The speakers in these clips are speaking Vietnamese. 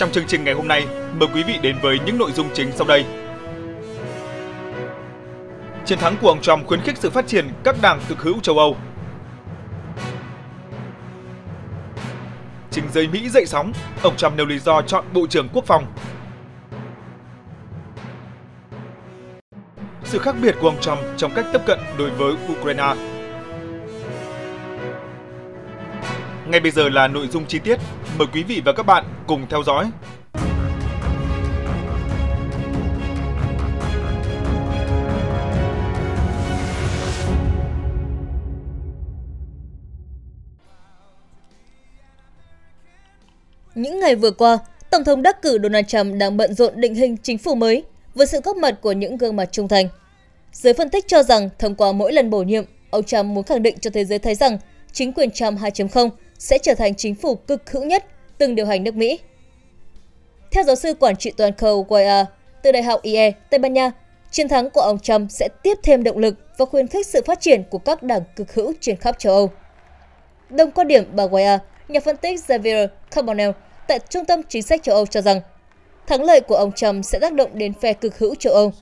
Trong chương trình ngày hôm nay, mời quý vị đến với những nội dung chính sau đây. Chiến thắng của ông Trump khuyến khích sự phát triển các đảng cực hữu châu Âu. chính giới Mỹ dậy sóng, ông Trump nêu lý do chọn Bộ trưởng Quốc phòng. Sự khác biệt của ông Trump trong cách tiếp cận đối với Ukraine Ngay bây giờ là nội dung chi tiết. Mời quý vị và các bạn cùng theo dõi. Những ngày vừa qua, Tổng thống đắc cử Donald Trump đang bận rộn định hình chính phủ mới với sự góp mặt của những gương mặt trung thành. Giới phân tích cho rằng, thông qua mỗi lần bổ nhiệm, ông Trump muốn khẳng định cho thế giới thấy rằng chính quyền Trump 2.0 sẽ trở thành chính phủ cực hữu nhất từng điều hành nước Mỹ. Theo giáo sư quản trị toàn cầu Guaya từ Đại học IE, Tây Ban Nha, chiến thắng của ông Trump sẽ tiếp thêm động lực và khuyến khích sự phát triển của các đảng cực hữu trên khắp châu Âu. Đồng quan điểm bà Guaya, nhà phân tích Xavier Carbonell tại Trung tâm Chính sách châu Âu cho rằng thắng lợi của ông Trump sẽ tác động đến phe cực hữu châu Âu.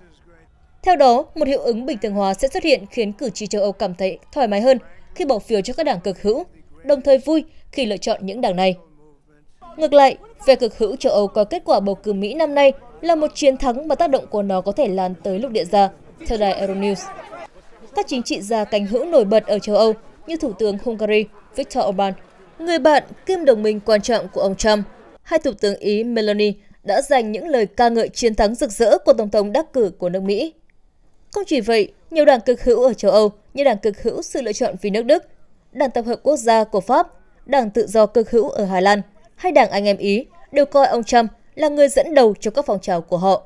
Theo đó, một hiệu ứng bình thường hóa sẽ xuất hiện khiến cử tri châu Âu cảm thấy thoải mái hơn khi bỏ phiếu cho các đảng cực hữu, đồng thời vui khi lựa chọn những đảng này. Ngược lại, phe cực hữu châu Âu có kết quả bầu cử Mỹ năm nay là một chiến thắng mà tác động của nó có thể lan tới lục địa già, theo đài Euronews. Các chính trị gia cánh hữu nổi bật ở châu Âu như Thủ tướng Hungary Viktor Orbán, người bạn kiêm đồng minh quan trọng của ông Trump, hai Thủ tướng Ý Meloni đã dành những lời ca ngợi chiến thắng rực rỡ của Tổng thống đắc cử của nước Mỹ. Không chỉ vậy, nhiều đảng cực hữu ở châu Âu như đảng cực hữu sự lựa chọn vì nước Đức, đảng tập hợp quốc gia của Pháp Đảng Tự do cực hữu ở Hà Lan hay Đảng Anh em Ý đều coi ông Trump là người dẫn đầu trong các phong trào của họ.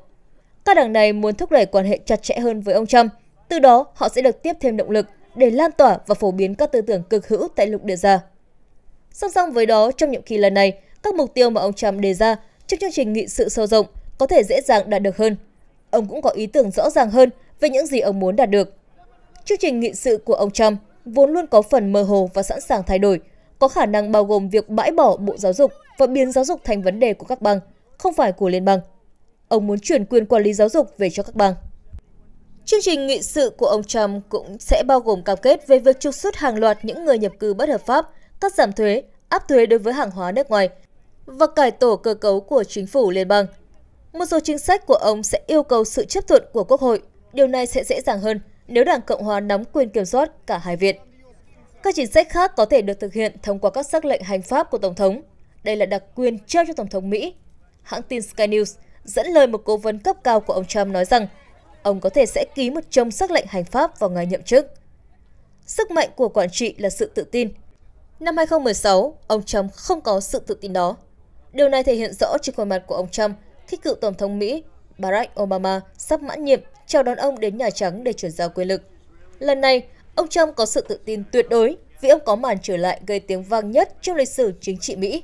Các đảng này muốn thúc đẩy quan hệ chặt chẽ hơn với ông Trump, từ đó họ sẽ được tiếp thêm động lực để lan tỏa và phổ biến các tư tưởng cực hữu tại lục địa già. Song song với đó, trong nhiệm kỳ lần này, các mục tiêu mà ông Trump đề ra trong chương trình nghị sự sâu rộng có thể dễ dàng đạt được hơn. Ông cũng có ý tưởng rõ ràng hơn về những gì ông muốn đạt được. Chương trình nghị sự của ông Trump vốn luôn có phần mơ hồ và sẵn sàng thay đổi có khả năng bao gồm việc bãi bỏ Bộ Giáo dục và biến giáo dục thành vấn đề của các bang, không phải của liên bang. Ông muốn chuyển quyền quản lý giáo dục về cho các bang. Chương trình nghị sự của ông Trump cũng sẽ bao gồm cam kết về việc trục xuất hàng loạt những người nhập cư bất hợp pháp, cắt giảm thuế, áp thuế đối với hàng hóa nước ngoài và cải tổ cơ cấu của chính phủ liên bang. Một số chính sách của ông sẽ yêu cầu sự chấp thuận của Quốc hội. Điều này sẽ dễ dàng hơn nếu Đảng Cộng hòa nắm quyền kiểm soát cả hai viện. Các chính sách khác có thể được thực hiện thông qua các sắc lệnh hành pháp của Tổng thống. Đây là đặc quyền trao cho Tổng thống Mỹ. Hãng tin Sky News dẫn lời một cố vấn cấp cao của ông Trump nói rằng ông có thể sẽ ký một trong sắc lệnh hành pháp vào ngày nhậm chức. Sức mạnh của quản trị là sự tự tin. Năm 2016, ông Trump không có sự tự tin đó. Điều này thể hiện rõ trên khuôn mặt của ông Trump khi cựu Tổng thống Mỹ Barack Obama sắp mãn nhiệm chào đón ông đến Nhà Trắng để chuyển giao quyền lực. Lần này, Ông Trump có sự tự tin tuyệt đối vì ông có màn trở lại gây tiếng vang nhất trong lịch sử chính trị Mỹ.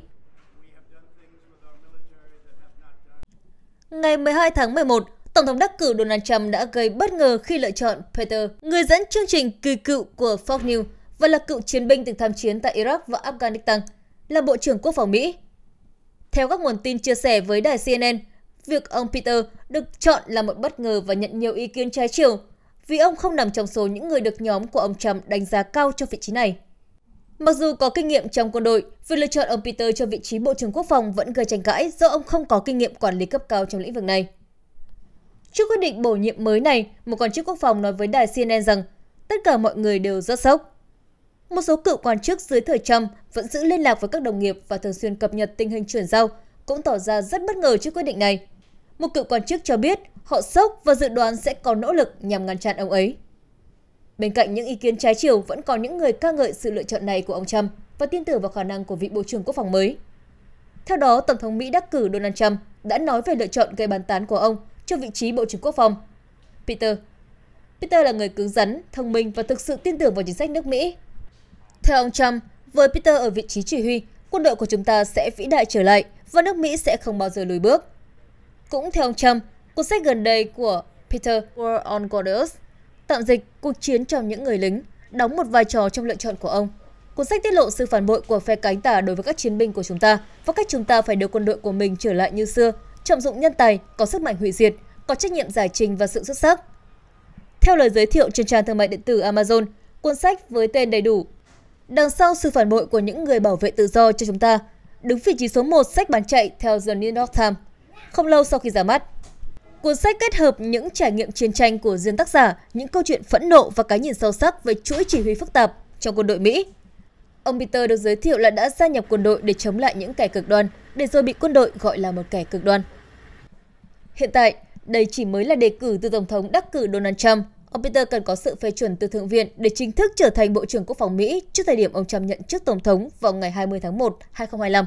Ngày 12 tháng 11, Tổng thống đắc cử Donald Trump đã gây bất ngờ khi lựa chọn Peter, người dẫn chương trình kỳ cựu của Fox News và là cựu chiến binh từng tham chiến tại Iraq và Afghanistan, làm Bộ trưởng Quốc phòng Mỹ. Theo các nguồn tin chia sẻ với đài CNN, việc ông Peter được chọn là một bất ngờ và nhận nhiều ý kiến trái chiều vì ông không nằm trong số những người được nhóm của ông Trump đánh giá cao cho vị trí này. Mặc dù có kinh nghiệm trong quân đội, việc lựa chọn ông Peter cho vị trí Bộ trưởng Quốc phòng vẫn gây tranh cãi do ông không có kinh nghiệm quản lý cấp cao trong lĩnh vực này. Trước quyết định bổ nhiệm mới này, một quan chức quốc phòng nói với đài CNN rằng tất cả mọi người đều rất sốc. Một số cựu quan chức dưới thời Trump vẫn giữ liên lạc với các đồng nghiệp và thường xuyên cập nhật tình hình chuyển giao, cũng tỏ ra rất bất ngờ trước quyết định này. Một cựu quan chức cho biết Họ sốc và dự đoán sẽ có nỗ lực nhằm ngăn chặn ông ấy. Bên cạnh những ý kiến trái chiều vẫn còn những người ca ngợi sự lựa chọn này của ông Trump và tin tưởng vào khả năng của vị Bộ trưởng Quốc phòng mới. Theo đó, Tổng thống Mỹ đắc cử Donald Trump đã nói về lựa chọn gây bàn tán của ông cho vị trí Bộ trưởng Quốc phòng. Peter Peter là người cứng rắn, thông minh và thực sự tin tưởng vào chính sách nước Mỹ. Theo ông Trump, với Peter ở vị trí chỉ huy, quân đội của chúng ta sẽ vĩ đại trở lại và nước Mỹ sẽ không bao giờ lùi bước. Cũng theo ông Trump, Cuốn sách gần đây của Peter War on Gordius, tạm dịch Cuộc chiến trong những người lính, đóng một vai trò trong lựa chọn của ông. Cuốn sách tiết lộ sự phản bội của phe cánh tả đối với các chiến binh của chúng ta và cách chúng ta phải đưa quân đội của mình trở lại như xưa, trọng dụng nhân tài, có sức mạnh hủy diệt, có trách nhiệm giải trình và sự xuất sắc. Theo lời giới thiệu trên trang thương mại điện tử Amazon, cuốn sách với tên đầy đủ Đằng sau sự phản bội của những người bảo vệ tự do cho chúng ta, đứng vị trí số 1 sách bán chạy theo The New York Times, không lâu sau khi ra mắt. Cuốn sách kết hợp những trải nghiệm chiến tranh của riêng tác giả, những câu chuyện phẫn nộ và cái nhìn sâu sắc về chuỗi chỉ huy phức tạp trong quân đội Mỹ. Ông Peter được giới thiệu là đã gia nhập quân đội để chống lại những kẻ cực đoan, để rồi bị quân đội gọi là một kẻ cực đoan. Hiện tại, đây chỉ mới là đề cử từ Tổng thống đắc cử Donald Trump. Ông Peter cần có sự phê chuẩn từ Thượng viện để chính thức trở thành Bộ trưởng Quốc phòng Mỹ trước thời điểm ông Trump nhận chức Tổng thống vào ngày 20 tháng 1, 2025.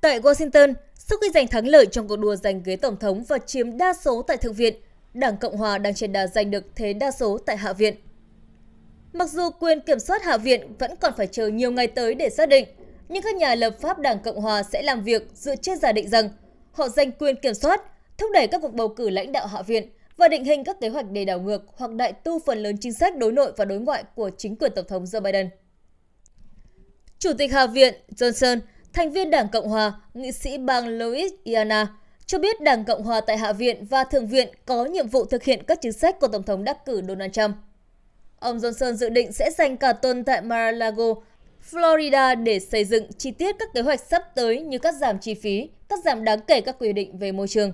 Tại Washington, sau khi giành thắng lợi trong cuộc đua giành ghế tổng thống và chiếm đa số tại Thượng viện, Đảng Cộng hòa đang trên đà giành được thế đa số tại Hạ viện. Mặc dù quyền kiểm soát Hạ viện vẫn còn phải chờ nhiều ngày tới để xác định, nhưng các nhà lập pháp Đảng Cộng hòa sẽ làm việc dựa trên giả định rằng họ giành quyền kiểm soát, thúc đẩy các cuộc bầu cử lãnh đạo Hạ viện và định hình các kế hoạch để đảo ngược hoặc đại tu phần lớn chính sách đối nội và đối ngoại của chính quyền Tổng thống Joe Biden. Chủ tịch Hạ viện Johnson Thành viên Đảng Cộng Hòa, nghị sĩ bang Louisiana cho biết Đảng Cộng Hòa tại Hạ viện và Thượng viện có nhiệm vụ thực hiện các chính sách của Tổng thống đắc cử Donald Trump. Ông Johnson dự định sẽ dành cả tuần tại Mar-a-Lago, Florida để xây dựng chi tiết các kế hoạch sắp tới như cắt giảm chi phí, cắt giảm đáng kể các quy định về môi trường.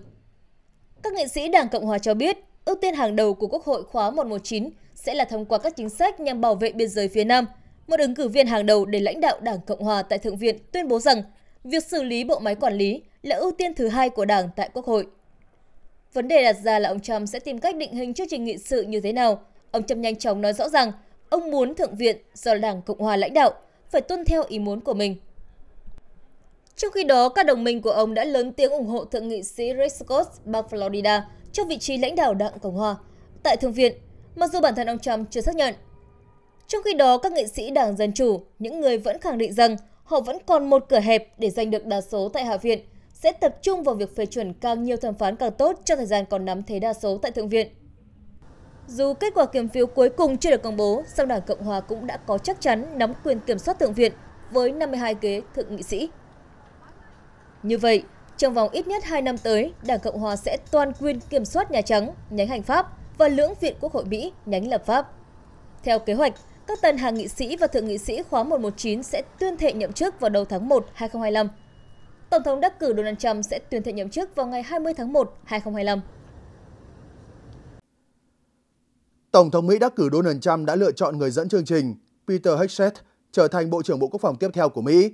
Các nghị sĩ Đảng Cộng Hòa cho biết, ưu tiên hàng đầu của Quốc hội khóa 119 sẽ là thông qua các chính sách nhằm bảo vệ biên giới phía Nam – một ứng cử viên hàng đầu để lãnh đạo Đảng Cộng hòa tại Thượng viện tuyên bố rằng việc xử lý bộ máy quản lý là ưu tiên thứ hai của Đảng tại Quốc hội. Vấn đề đặt ra là ông Trump sẽ tìm cách định hình chương trình nghị sự như thế nào. Ông Trump nhanh chóng nói rõ rằng ông muốn Thượng viện do Đảng Cộng hòa lãnh đạo phải tuân theo ý muốn của mình. Trong khi đó, các đồng minh của ông đã lớn tiếng ủng hộ Thượng nghị sĩ Rick Scott, bang Florida, cho vị trí lãnh đạo Đảng Cộng hòa tại Thượng viện, mặc dù bản thân ông Trump chưa xác nhận trong khi đó, các nghị sĩ Đảng Dân Chủ, những người vẫn khẳng định rằng họ vẫn còn một cửa hẹp để giành được đa số tại Hạ viện, sẽ tập trung vào việc phê chuẩn càng nhiều thẩm phán càng tốt trong thời gian còn nắm thế đa số tại Thượng viện. Dù kết quả kiểm phiếu cuối cùng chưa được công bố, song Đảng Cộng Hòa cũng đã có chắc chắn nắm quyền kiểm soát Thượng viện với 52 ghế thượng nghị sĩ. Như vậy, trong vòng ít nhất 2 năm tới, Đảng Cộng Hòa sẽ toàn quyền kiểm soát Nhà Trắng, nhánh hành pháp và lưỡng viện Quốc hội Mỹ, nhánh lập pháp. Theo kế hoạch, các tân hạ nghị sĩ và thượng nghị sĩ khóa 119 sẽ tuyên thệ nhậm chức vào đầu tháng 1, 2025. Tổng thống đắc cử Donald Trump sẽ tuyên thệ nhậm chức vào ngày 20 tháng 1, 2025. Tổng thống Mỹ đắc cử Donald Trump đã lựa chọn người dẫn chương trình Peter Hegseth trở thành Bộ trưởng Bộ Quốc phòng tiếp theo của Mỹ.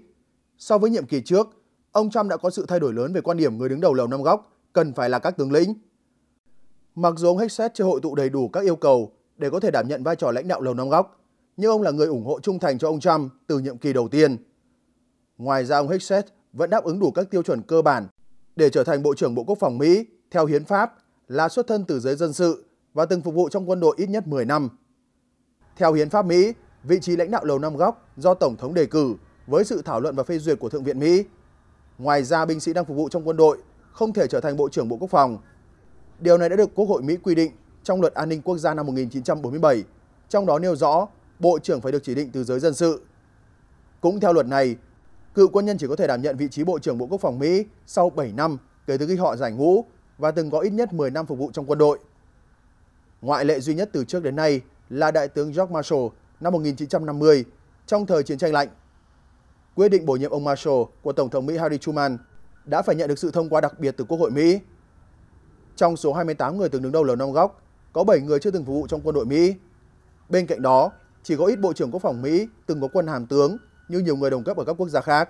So với nhiệm kỳ trước, ông Trump đã có sự thay đổi lớn về quan điểm người đứng đầu Lầu Năm Góc cần phải là các tướng lĩnh. Mặc dù ông Hegseth chưa hội tụ đầy đủ các yêu cầu để có thể đảm nhận vai trò lãnh đạo Lầu Năm Góc, nhưng ông là người ủng hộ trung thành cho ông Trump từ nhiệm kỳ đầu tiên. Ngoài ra ông Hickset vẫn đáp ứng đủ các tiêu chuẩn cơ bản để trở thành Bộ trưởng Bộ Quốc phòng Mỹ theo hiến pháp là xuất thân từ giới dân sự và từng phục vụ trong quân đội ít nhất 10 năm. Theo hiến pháp Mỹ, vị trí lãnh đạo Lầu Năm Góc do Tổng thống đề cử với sự thảo luận và phê duyệt của Thượng viện Mỹ. Ngoài ra, binh sĩ đang phục vụ trong quân đội không thể trở thành Bộ trưởng Bộ Quốc phòng. Điều này đã được Quốc hội Mỹ quy định trong Luật An ninh Quốc gia năm 1947, trong đó nêu rõ Bộ trưởng phải được chỉ định từ giới dân sự. Cũng theo luật này, cựu quân nhân chỉ có thể đảm nhận vị trí Bộ trưởng Bộ Quốc phòng Mỹ sau 7 năm kể từ khi họ giải ngũ và từng có ít nhất 10 năm phục vụ trong quân đội. Ngoại lệ duy nhất từ trước đến nay là Đại tướng George Marshall năm 1950 trong thời chiến tranh lạnh. Quyết định bổ nhiệm ông Marshall của Tổng thống Mỹ Harry Truman đã phải nhận được sự thông qua đặc biệt từ Quốc hội Mỹ. Trong số 28 người từng đứng đầu Lầu Năm Góc, có 7 người chưa từng phục vụ trong quân đội Mỹ. Bên cạnh đó, chỉ có ít Bộ trưởng Quốc phòng Mỹ từng có quân hàm tướng như nhiều người đồng cấp ở các quốc gia khác.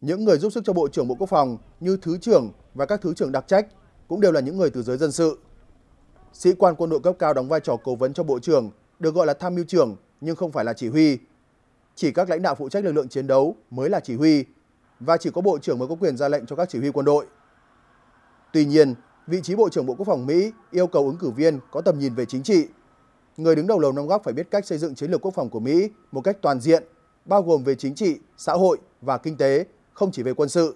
Những người giúp sức cho Bộ trưởng Bộ Quốc phòng như Thứ trưởng và các Thứ trưởng đặc trách cũng đều là những người từ giới dân sự. Sĩ quan quân đội cấp cao đóng vai trò cố vấn cho Bộ trưởng, được gọi là tham mưu trưởng nhưng không phải là chỉ huy. Chỉ các lãnh đạo phụ trách lực lượng chiến đấu mới là chỉ huy và chỉ có Bộ trưởng mới có quyền ra lệnh cho các chỉ huy quân đội. Tuy nhiên, vị trí Bộ trưởng Bộ Quốc phòng Mỹ yêu cầu ứng cử viên có tầm nhìn về chính trị người đứng đầu Lầu Năm Góc phải biết cách xây dựng chiến lược quốc phòng của Mỹ một cách toàn diện, bao gồm về chính trị, xã hội và kinh tế, không chỉ về quân sự.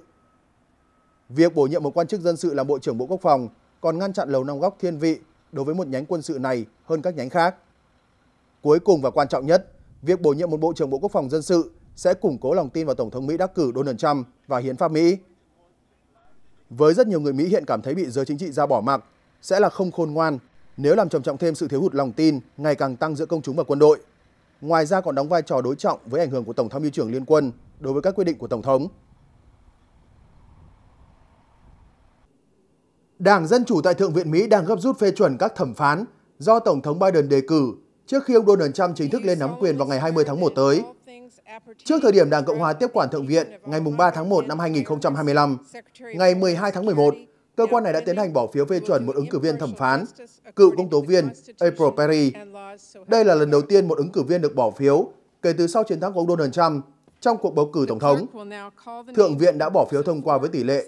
Việc bổ nhiệm một quan chức dân sự làm Bộ trưởng Bộ Quốc phòng còn ngăn chặn Lầu Năm Góc thiên vị đối với một nhánh quân sự này hơn các nhánh khác. Cuối cùng và quan trọng nhất, việc bổ nhiệm một Bộ trưởng Bộ Quốc phòng dân sự sẽ củng cố lòng tin vào Tổng thống Mỹ đắc cử Donald Trump và Hiến pháp Mỹ. Với rất nhiều người Mỹ hiện cảm thấy bị giới chính trị ra bỏ mặc, sẽ là không khôn ngoan nếu làm trầm trọng thêm sự thiếu hụt lòng tin ngày càng tăng giữa công chúng và quân đội. Ngoài ra còn đóng vai trò đối trọng với ảnh hưởng của Tổng tham mưu trưởng Liên quân đối với các quyết định của Tổng thống. Đảng Dân Chủ tại Thượng viện Mỹ đang gấp rút phê chuẩn các thẩm phán do Tổng thống Biden đề cử trước khi ông Donald Trump chính thức lên nắm quyền vào ngày 20 tháng 1 tới. Trước thời điểm Đảng Cộng hòa tiếp quản Thượng viện ngày 3 tháng 1 năm 2025, ngày 12 tháng 11, cơ quan này đã tiến hành bỏ phiếu phê chuẩn một ứng cử viên thẩm phán, cựu công tố viên April Perry. Đây là lần đầu tiên một ứng cử viên được bỏ phiếu kể từ sau chiến thắng của ông Donald Trump trong cuộc bầu cử tổng thống. Thượng viện đã bỏ phiếu thông qua với tỷ lệ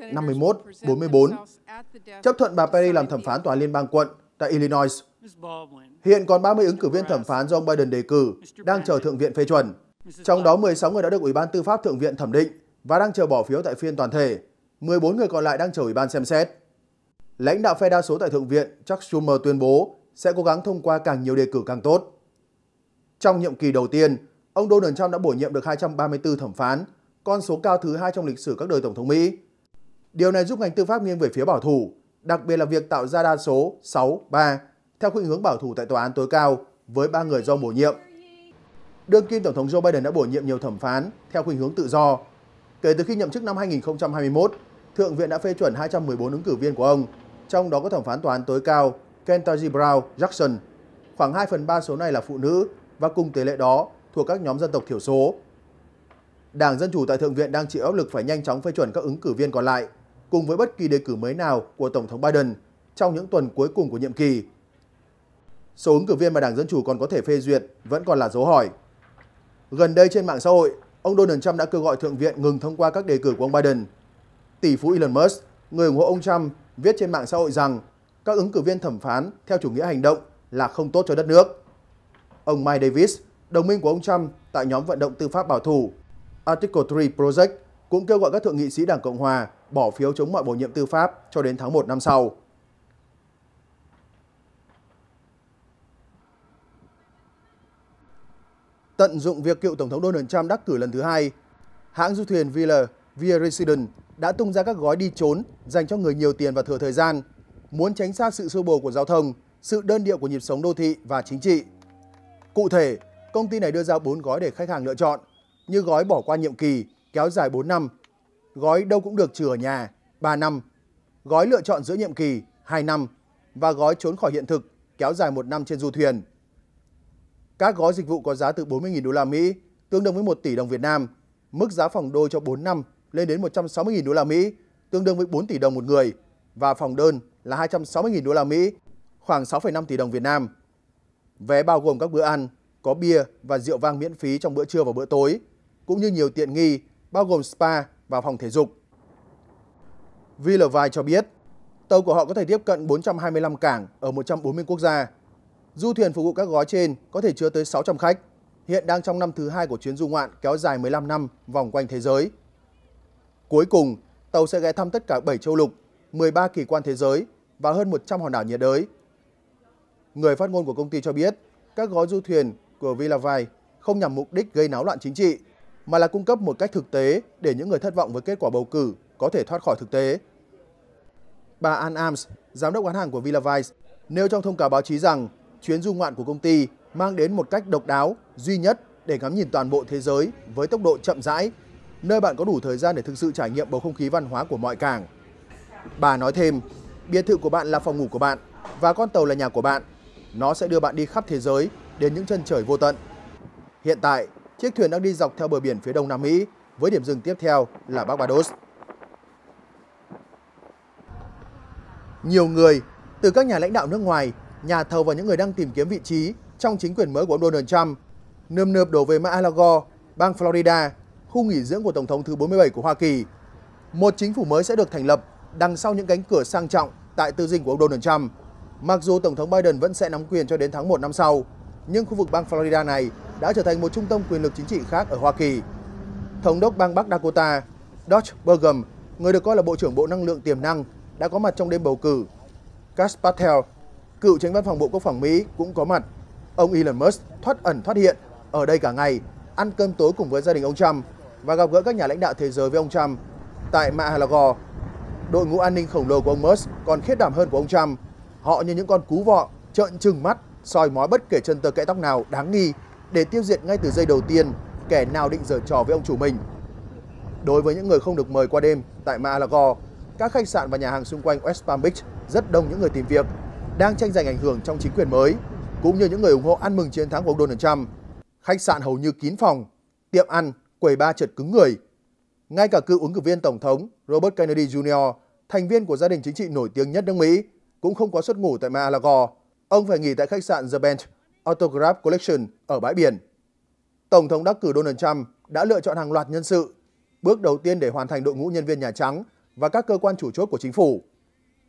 51-44, chấp thuận bà Perry làm thẩm phán tòa liên bang quận tại Illinois. Hiện còn 30 ứng cử viên thẩm phán do ông Biden đề cử đang chờ Thượng viện phê chuẩn, trong đó 16 người đã được Ủy ban Tư pháp Thượng viện thẩm định và đang chờ bỏ phiếu tại phiên toàn thể. 14 người còn lại đang chờ Ủy ban xem xét. Lãnh đạo phe đa số tại Thượng viện Chuck Schumer tuyên bố sẽ cố gắng thông qua càng nhiều đề cử càng tốt. Trong nhiệm kỳ đầu tiên, ông Donald Trump đã bổ nhiệm được 234 thẩm phán, con số cao thứ hai trong lịch sử các đời Tổng thống Mỹ. Điều này giúp ngành tư pháp nghiêng về phía bảo thủ, đặc biệt là việc tạo ra đa số 6-3 theo khuynh hướng bảo thủ tại tòa án tối cao với 3 người do bổ nhiệm. Đương kim Tổng thống Joe Biden đã bổ nhiệm nhiều thẩm phán theo khuynh hướng tự do. Kể từ khi nhậm chức năm 2021, Thượng viện đã phê chuẩn 214 ứng cử viên của ông, trong đó có thẩm phán tòa án tối cao Ketanji Brown Jackson. Khoảng 2 phần 3 số này là phụ nữ và cùng tỷ lệ đó thuộc các nhóm dân tộc thiểu số. Đảng Dân Chủ tại Thượng viện đang chịu áp lực phải nhanh chóng phê chuẩn các ứng cử viên còn lại, cùng với bất kỳ đề cử mới nào của Tổng thống Biden trong những tuần cuối cùng của nhiệm kỳ. Số ứng cử viên mà Đảng Dân Chủ còn có thể phê duyệt vẫn còn là dấu hỏi. Gần đây trên mạng xã hội, ông Donald Trump đã kêu gọi Thượng viện ngừng thông qua các đề cử của ông Biden – Tỷ phú Elon Musk, người ủng hộ ông Trump, viết trên mạng xã hội rằng các ứng cử viên thẩm phán theo chủ nghĩa hành động là không tốt cho đất nước. Ông Mike Davis, đồng minh của ông Trump tại nhóm vận động tư pháp bảo thủ, Article 3 Project cũng kêu gọi các thượng nghị sĩ Đảng Cộng Hòa bỏ phiếu chống mọi bổ nhiệm tư pháp cho đến tháng 1 năm sau. Tận dụng việc cựu Tổng thống Donald Trump đắc cử lần thứ hai, hãng du thuyền Villa Via Residence đã tung ra các gói đi trốn dành cho người nhiều tiền và thừa thời gian, muốn tránh xa sự xô bồ của giao thông, sự đơn điệu của nhịp sống đô thị và chính trị. Cụ thể, công ty này đưa ra 4 gói để khách hàng lựa chọn, như gói bỏ qua nhiệm kỳ, kéo dài 4 năm, gói đâu cũng được trừ ở nhà, 3 năm, gói lựa chọn giữa nhiệm kỳ, 2 năm và gói trốn khỏi hiện thực, kéo dài 1 năm trên du thuyền. Các gói dịch vụ có giá từ 40.000 đô la Mỹ, tương đương với 1 tỷ đồng Việt Nam, mức giá phòng đôi cho 4 năm lên đến 160.000 đô la Mỹ, tương đương với 4 tỷ đồng một người và phòng đơn là 260.000 đô la Mỹ, khoảng 6,5 tỷ đồng Việt Nam. Vé bao gồm các bữa ăn, có bia và rượu vang miễn phí trong bữa trưa và bữa tối, cũng như nhiều tiện nghi bao gồm spa và phòng thể dục. Villavai cho biết, tàu của họ có thể tiếp cận 425 cảng ở 140 quốc gia. Du thuyền phục vụ các gói trên có thể chứa tới 600 khách, hiện đang trong năm thứ hai của chuyến du ngoạn kéo dài 15 năm vòng quanh thế giới. Cuối cùng, tàu sẽ ghé thăm tất cả 7 châu lục, 13 kỳ quan thế giới và hơn 100 hòn đảo nhiệt đới. Người phát ngôn của công ty cho biết, các gói du thuyền của Villavai không nhằm mục đích gây náo loạn chính trị, mà là cung cấp một cách thực tế để những người thất vọng với kết quả bầu cử có thể thoát khỏi thực tế. Bà An Arms, giám đốc bán hàng của Villavice, nêu trong thông cáo báo chí rằng chuyến du ngoạn của công ty mang đến một cách độc đáo, duy nhất để ngắm nhìn toàn bộ thế giới với tốc độ chậm rãi nơi bạn có đủ thời gian để thực sự trải nghiệm bầu không khí văn hóa của mọi cảng. Bà nói thêm, biệt thự của bạn là phòng ngủ của bạn và con tàu là nhà của bạn. Nó sẽ đưa bạn đi khắp thế giới đến những chân trời vô tận. Hiện tại, chiếc thuyền đang đi dọc theo bờ biển phía đông Nam Mỹ với điểm dừng tiếp theo là Barbados. Nhiều người, từ các nhà lãnh đạo nước ngoài, nhà thầu và những người đang tìm kiếm vị trí trong chính quyền mới của ông Donald Trump, nơm nớp đổ về mar bang Florida khu nghỉ dưỡng của Tổng thống thứ 47 của Hoa Kỳ. Một chính phủ mới sẽ được thành lập đằng sau những cánh cửa sang trọng tại tư dinh của ông Donald Trump. Mặc dù Tổng thống Biden vẫn sẽ nắm quyền cho đến tháng 1 năm sau, nhưng khu vực bang Florida này đã trở thành một trung tâm quyền lực chính trị khác ở Hoa Kỳ. Thống đốc bang Bắc Dakota, Dodge Burgum, người được coi là Bộ trưởng Bộ Năng lượng tiềm năng, đã có mặt trong đêm bầu cử. Cash Patel, cựu tránh văn phòng Bộ Quốc phòng Mỹ cũng có mặt. Ông Elon Musk thoát ẩn thoát hiện, ở đây cả ngày, ăn cơm tối cùng với gia đình ông Trump và gặp gỡ các nhà lãnh đạo thế giới với ông Trump. Tại Mar-a-Lago, đội ngũ an ninh khổng lồ của ông Musk còn khiết đảm hơn của ông Trump. Họ như những con cú vọ, trợn trừng mắt, soi mói bất kể chân tơ kẽ tóc nào đáng nghi để tiêu diệt ngay từ giây đầu tiên kẻ nào định giở trò với ông chủ mình. Đối với những người không được mời qua đêm tại Mar-a-Lago, các khách sạn và nhà hàng xung quanh West Palm Beach rất đông những người tìm việc, đang tranh giành ảnh hưởng trong chính quyền mới, cũng như những người ủng hộ ăn mừng chiến thắng của ông Donald Trump. Khách sạn hầu như kín phòng, tiệm ăn quầy ba trượt cứng người. Ngay cả cựu ứng cử viên Tổng thống Robert Kennedy Jr., thành viên của gia đình chính trị nổi tiếng nhất nước Mỹ, cũng không có suất ngủ tại Mar-a-Lago. Ông phải nghỉ tại khách sạn The Bench Autograph Collection ở bãi biển. Tổng thống đắc cử Donald Trump đã lựa chọn hàng loạt nhân sự, bước đầu tiên để hoàn thành đội ngũ nhân viên Nhà Trắng và các cơ quan chủ chốt của chính phủ.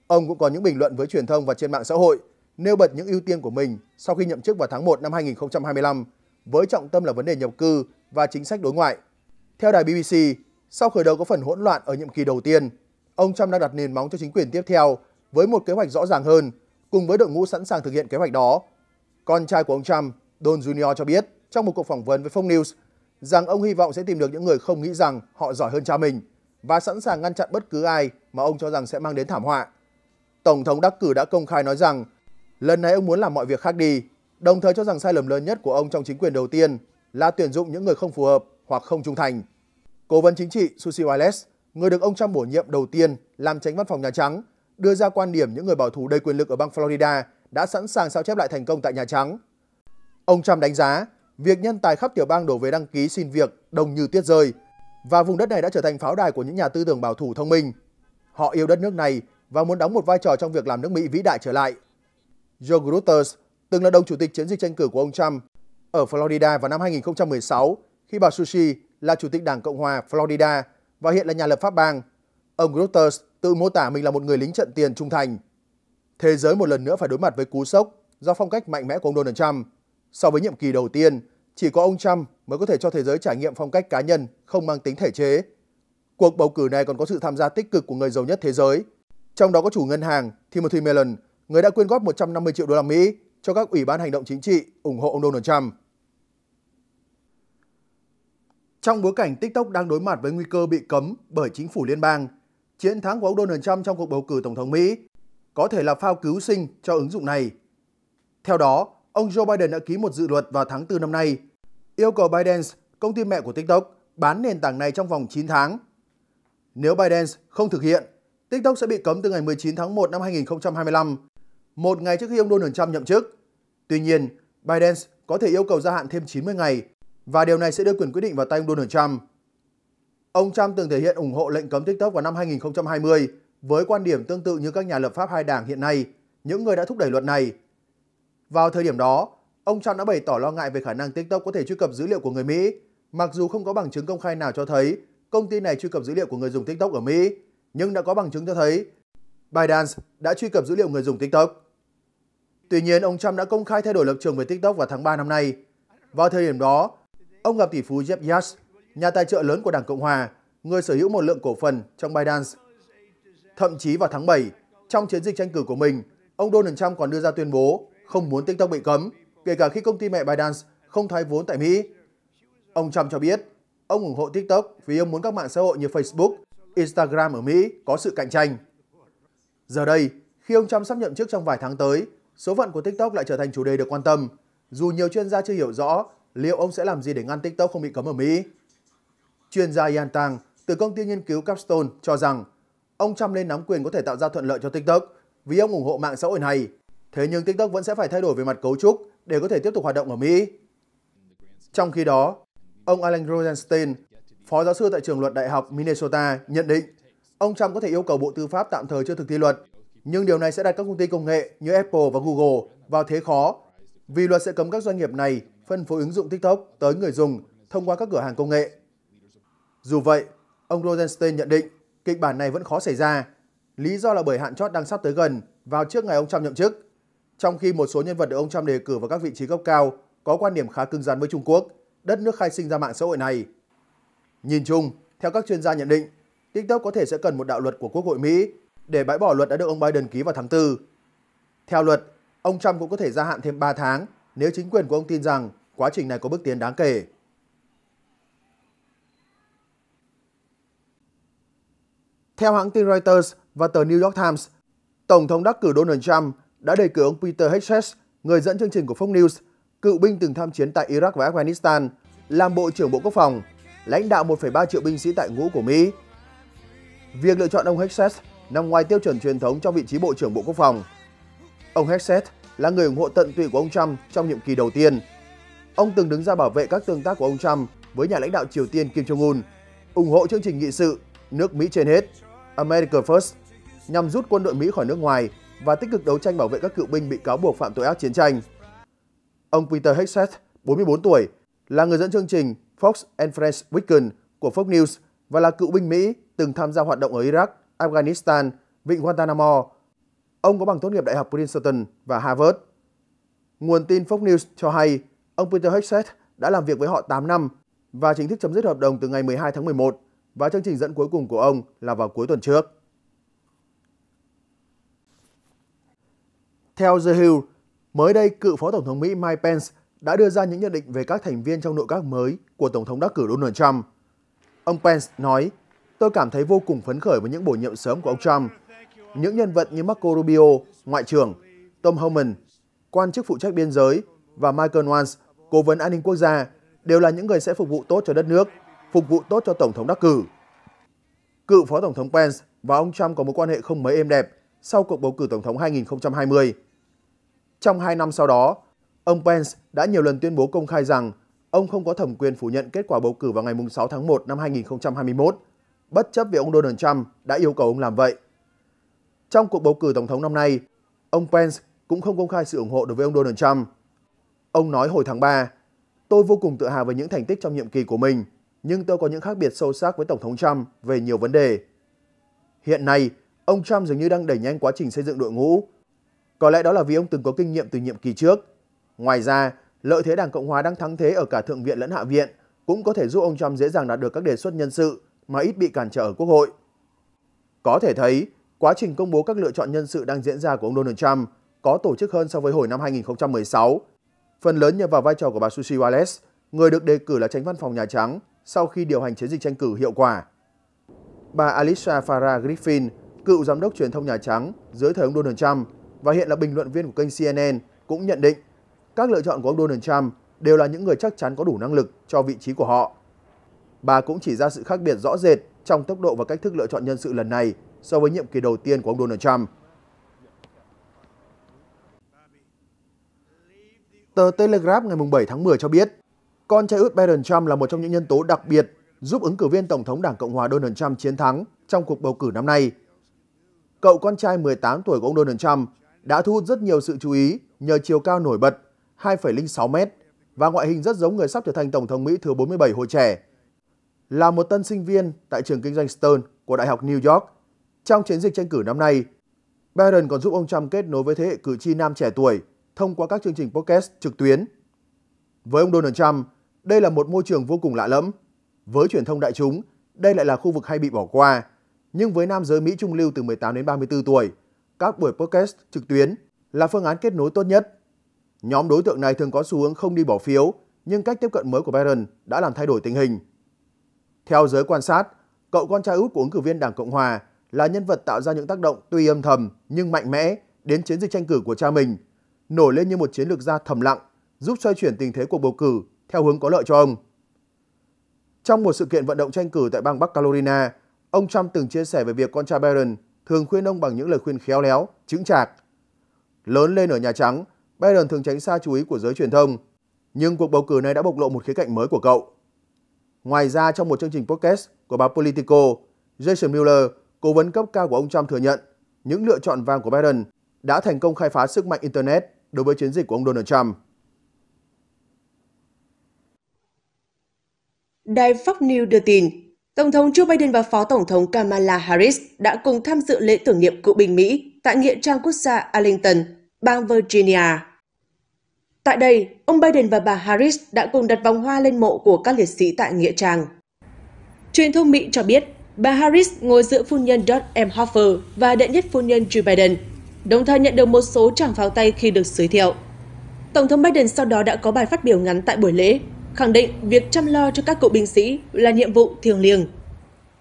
Ông cũng có những bình luận với truyền thông và trên mạng xã hội, nêu bật những ưu tiên của mình sau khi nhậm chức vào tháng 1 năm 2025, với trọng tâm là vấn đề nhập cư và chính sách đối ngoại. Theo đài BBC, sau khởi đầu có phần hỗn loạn ở nhiệm kỳ đầu tiên, ông Trump đang đặt nền móng cho chính quyền tiếp theo với một kế hoạch rõ ràng hơn, cùng với đội ngũ sẵn sàng thực hiện kế hoạch đó. Con trai của ông Trump, Don Jr. cho biết trong một cuộc phỏng vấn với Fox News rằng ông hy vọng sẽ tìm được những người không nghĩ rằng họ giỏi hơn cha mình và sẵn sàng ngăn chặn bất cứ ai mà ông cho rằng sẽ mang đến thảm họa. Tổng thống đắc cử đã công khai nói rằng lần này ông muốn làm mọi việc khác đi, đồng thời cho rằng sai lầm lớn nhất của ông trong chính quyền đầu tiên là tuyển dụng những người không phù hợp hoặc không trung thành. Cố vấn chính trị Susie Wiles, người được ông Trump bổ nhiệm đầu tiên làm tránh văn phòng Nhà Trắng, đưa ra quan điểm những người bảo thủ đầy quyền lực ở bang Florida đã sẵn sàng sao chép lại thành công tại Nhà Trắng. Ông Trump đánh giá việc nhân tài khắp tiểu bang đổ về đăng ký xin việc đồng như tuyết rơi và vùng đất này đã trở thành pháo đài của những nhà tư tưởng bảo thủ thông minh. Họ yêu đất nước này và muốn đóng một vai trò trong việc làm nước Mỹ vĩ đại trở lại. Joe Gruters, từng là đồng chủ tịch chiến dịch tranh cử của ông Trump, ở Florida vào năm 2016 khi bà Sushi là Chủ tịch Đảng Cộng hòa Florida và hiện là nhà lập pháp bang. Ông Reuters tự mô tả mình là một người lính trận tiền trung thành. Thế giới một lần nữa phải đối mặt với cú sốc do phong cách mạnh mẽ của ông Donald Trump. So với nhiệm kỳ đầu tiên, chỉ có ông Trump mới có thể cho thế giới trải nghiệm phong cách cá nhân không mang tính thể chế. Cuộc bầu cử này còn có sự tham gia tích cực của người giàu nhất thế giới, trong đó có chủ ngân hàng Timothy Mellon, người đã quyên góp 150 triệu đô la Mỹ cho các ủy ban hành động chính trị ủng hộ ông Donald Trump. Trong bối cảnh TikTok đang đối mặt với nguy cơ bị cấm bởi chính phủ liên bang, chiến thắng của ông Donald Trump trong cuộc bầu cử Tổng thống Mỹ có thể là phao cứu sinh cho ứng dụng này. Theo đó, ông Joe Biden đã ký một dự luật vào tháng 4 năm nay, yêu cầu ByteDance, công ty mẹ của TikTok, bán nền tảng này trong vòng 9 tháng. Nếu ByteDance không thực hiện, TikTok sẽ bị cấm từ ngày 19 tháng 1 năm 2025 một ngày trước khi ông Donald Trump nhậm chức. Tuy nhiên, Biden có thể yêu cầu gia hạn thêm 90 ngày và điều này sẽ đưa quyền quyết định vào tay ông Donald Trump. Ông Trump từng thể hiện ủng hộ lệnh cấm TikTok vào năm 2020 với quan điểm tương tự như các nhà lập pháp hai đảng hiện nay, những người đã thúc đẩy luật này. Vào thời điểm đó, ông Trump đã bày tỏ lo ngại về khả năng TikTok có thể truy cập dữ liệu của người Mỹ, mặc dù không có bằng chứng công khai nào cho thấy công ty này truy cập dữ liệu của người dùng TikTok ở Mỹ, nhưng đã có bằng chứng cho thấy Biden đã truy cập dữ liệu người dùng TikTok. Tuy nhiên, ông Trump đã công khai thay đổi lập trường về TikTok vào tháng 3 năm nay. Vào thời điểm đó, ông gặp tỷ phú Jeff Yash, nhà tài trợ lớn của Đảng Cộng Hòa, người sở hữu một lượng cổ phần trong Binance. Thậm chí vào tháng 7, trong chiến dịch tranh cử của mình, ông Donald Trump còn đưa ra tuyên bố không muốn TikTok bị cấm, kể cả khi công ty mẹ Binance không thoái vốn tại Mỹ. Ông Trump cho biết, ông ủng hộ TikTok vì ông muốn các mạng xã hội như Facebook, Instagram ở Mỹ có sự cạnh tranh. Giờ đây, khi ông Trump sắp nhậm chức trong vài tháng tới, Số phận của TikTok lại trở thành chủ đề được quan tâm, dù nhiều chuyên gia chưa hiểu rõ liệu ông sẽ làm gì để ngăn TikTok không bị cấm ở Mỹ. Chuyên gia Yan Tang từ công ty nghiên cứu Capstone cho rằng ông Trump lên nắm quyền có thể tạo ra thuận lợi cho TikTok vì ông ủng hộ mạng xã hội này. Thế nhưng TikTok vẫn sẽ phải thay đổi về mặt cấu trúc để có thể tiếp tục hoạt động ở Mỹ. Trong khi đó, ông Alan Rosenstein, phó giáo sư tại trường luật Đại học Minnesota nhận định ông Trump có thể yêu cầu Bộ Tư pháp tạm thời chưa thực thi luật nhưng điều này sẽ đặt các công ty công nghệ như Apple và Google vào thế khó vì luật sẽ cấm các doanh nghiệp này phân phối ứng dụng TikTok tới người dùng thông qua các cửa hàng công nghệ. Dù vậy, ông Rosenstein nhận định kịch bản này vẫn khó xảy ra. Lý do là bởi hạn chót đang sắp tới gần vào trước ngày ông Trump nhậm chức, trong khi một số nhân vật được ông Trump đề cử vào các vị trí cấp cao có quan điểm khá cứng rắn với Trung Quốc, đất nước khai sinh ra mạng xã hội này. Nhìn chung, theo các chuyên gia nhận định, TikTok có thể sẽ cần một đạo luật của Quốc hội Mỹ để bãi bỏ luật đã được ông Biden ký vào tháng 4. Theo luật, ông Trump cũng có thể gia hạn thêm 3 tháng nếu chính quyền của ông tin rằng quá trình này có bước tiến đáng kể. Theo hãng tin Reuters và tờ New York Times, Tổng thống đắc cử Donald Trump đã đề cử ông Peter Hedges, người dẫn chương trình của Fox News, cựu binh từng tham chiến tại Iraq và Afghanistan, làm Bộ trưởng Bộ Quốc phòng, lãnh đạo 1,3 triệu binh sĩ tại ngũ của Mỹ. Việc lựa chọn ông Hedges nằm ngoài tiêu chuẩn truyền thống trong vị trí Bộ trưởng Bộ Quốc phòng. Ông Hexet là người ủng hộ tận tụy của ông Trump trong nhiệm kỳ đầu tiên. Ông từng đứng ra bảo vệ các tương tác của ông Trump với nhà lãnh đạo Triều Tiên Kim Jong-un, ủng hộ chương trình nghị sự nước Mỹ trên hết, America First, nhằm rút quân đội Mỹ khỏi nước ngoài và tích cực đấu tranh bảo vệ các cựu binh bị cáo buộc phạm tội ác chiến tranh. Ông Peter Hexet, 44 tuổi, là người dẫn chương trình Fox and Friends Weekend của Fox News và là cựu binh Mỹ từng tham gia hoạt động ở Iraq Afghanistan, Vịnh Guantanamo. Ông có bằng tốt nghiệp Đại học Princeton và Harvard. Nguồn tin Fox News cho hay ông Peter Hexet đã làm việc với họ 8 năm và chính thức chấm dứt hợp đồng từ ngày 12 tháng 11 và chương trình dẫn cuối cùng của ông là vào cuối tuần trước. Theo The Hill, mới đây cựu Phó Tổng thống Mỹ Mike Pence đã đưa ra những nhận định về các thành viên trong nội các mới của Tổng thống đắc cử Donald Trump. Ông Pence nói Tôi cảm thấy vô cùng phấn khởi với những bổ nhiệm sớm của ông Trump. Những nhân vật như Marco Rubio, Ngoại trưởng, Tom Homan, quan chức phụ trách biên giới và Michael Waltz, cố vấn an ninh quốc gia, đều là những người sẽ phục vụ tốt cho đất nước, phục vụ tốt cho Tổng thống đắc cử. Cựu Phó Tổng thống Pence và ông Trump có mối quan hệ không mấy êm đẹp sau cuộc bầu cử Tổng thống 2020. Trong hai năm sau đó, ông Pence đã nhiều lần tuyên bố công khai rằng ông không có thẩm quyền phủ nhận kết quả bầu cử vào ngày 6 tháng 1 năm 2021 bất chấp việc ông Donald Trump đã yêu cầu ông làm vậy. Trong cuộc bầu cử tổng thống năm nay, ông Pence cũng không công khai sự ủng hộ đối với ông Donald Trump. Ông nói hồi tháng 3, tôi vô cùng tự hào về những thành tích trong nhiệm kỳ của mình, nhưng tôi có những khác biệt sâu sắc với Tổng thống Trump về nhiều vấn đề. Hiện nay, ông Trump dường như đang đẩy nhanh quá trình xây dựng đội ngũ. Có lẽ đó là vì ông từng có kinh nghiệm từ nhiệm kỳ trước. Ngoài ra, lợi thế Đảng Cộng Hòa đang thắng thế ở cả Thượng viện lẫn Hạ viện cũng có thể giúp ông Trump dễ dàng đạt được các đề xuất nhân sự mà ít bị cản trở ở Quốc hội. Có thể thấy, quá trình công bố các lựa chọn nhân sự đang diễn ra của ông Donald Trump có tổ chức hơn so với hồi năm 2016. Phần lớn nhờ vào vai trò của bà Susie Wallace, người được đề cử là tránh văn phòng Nhà Trắng sau khi điều hành chiến dịch tranh cử hiệu quả. Bà Alicia Farah Griffin, cựu giám đốc truyền thông Nhà Trắng dưới thời ông Donald Trump và hiện là bình luận viên của kênh CNN cũng nhận định các lựa chọn của ông Donald Trump đều là những người chắc chắn có đủ năng lực cho vị trí của họ. Bà cũng chỉ ra sự khác biệt rõ rệt trong tốc độ và cách thức lựa chọn nhân sự lần này so với nhiệm kỳ đầu tiên của ông Donald Trump. Tờ Telegraph ngày 7 tháng 10 cho biết, con trai út Biden Trump là một trong những nhân tố đặc biệt giúp ứng cử viên Tổng thống Đảng Cộng hòa Donald Trump chiến thắng trong cuộc bầu cử năm nay. Cậu con trai 18 tuổi của ông Donald Trump đã thu hút rất nhiều sự chú ý nhờ chiều cao nổi bật 2,06 mét và ngoại hình rất giống người sắp trở thành Tổng thống Mỹ thứ 47 hồi trẻ là một tân sinh viên tại trường kinh doanh Stern của Đại học New York. Trong chiến dịch tranh cử năm nay, Biden còn giúp ông Trump kết nối với thế hệ cử tri nam trẻ tuổi thông qua các chương trình podcast trực tuyến. Với ông Donald Trump, đây là một môi trường vô cùng lạ lẫm. Với truyền thông đại chúng, đây lại là khu vực hay bị bỏ qua. Nhưng với nam giới Mỹ trung lưu từ 18 đến 34 tuổi, các buổi podcast trực tuyến là phương án kết nối tốt nhất. Nhóm đối tượng này thường có xu hướng không đi bỏ phiếu, nhưng cách tiếp cận mới của Biden đã làm thay đổi tình hình. Theo giới quan sát, cậu con trai út của ứng cử viên Đảng Cộng Hòa là nhân vật tạo ra những tác động tuy âm thầm nhưng mạnh mẽ đến chiến dịch tranh cử của cha mình, nổi lên như một chiến lược gia thầm lặng, giúp xoay chuyển tình thế cuộc bầu cử theo hướng có lợi cho ông. Trong một sự kiện vận động tranh cử tại bang Bắc Carolina, ông Trump từng chia sẻ về việc con trai Biden thường khuyên ông bằng những lời khuyên khéo léo, chững chạc. Lớn lên ở Nhà Trắng, Biden thường tránh xa chú ý của giới truyền thông, nhưng cuộc bầu cử này đã bộc lộ một khía cạnh mới của cậu. Ngoài ra trong một chương trình podcast của báo Politico, Jason Miller, cố vấn cấp cao của ông Trump thừa nhận những lựa chọn vàng của Biden đã thành công khai phá sức mạnh Internet đối với chiến dịch của ông Donald Trump. Đài Fox News đưa tin, Tổng thống Joe Biden và Phó Tổng thống Kamala Harris đã cùng tham dự lễ tưởng niệm cựu binh Mỹ tại Nghĩa trang quốc gia Arlington, bang Virginia. Tại đây, ông Biden và bà Harris đã cùng đặt vòng hoa lên mộ của các liệt sĩ tại Nghĩa Trang. Truyền thông Mỹ cho biết, bà Harris ngồi giữa phu nhân Doug M. Hoffer và đệ nhất phu nhân Joe Biden, đồng thời nhận được một số tràng pháo tay khi được giới thiệu. Tổng thống Biden sau đó đã có bài phát biểu ngắn tại buổi lễ, khẳng định việc chăm lo cho các cựu binh sĩ là nhiệm vụ thiêng liêng.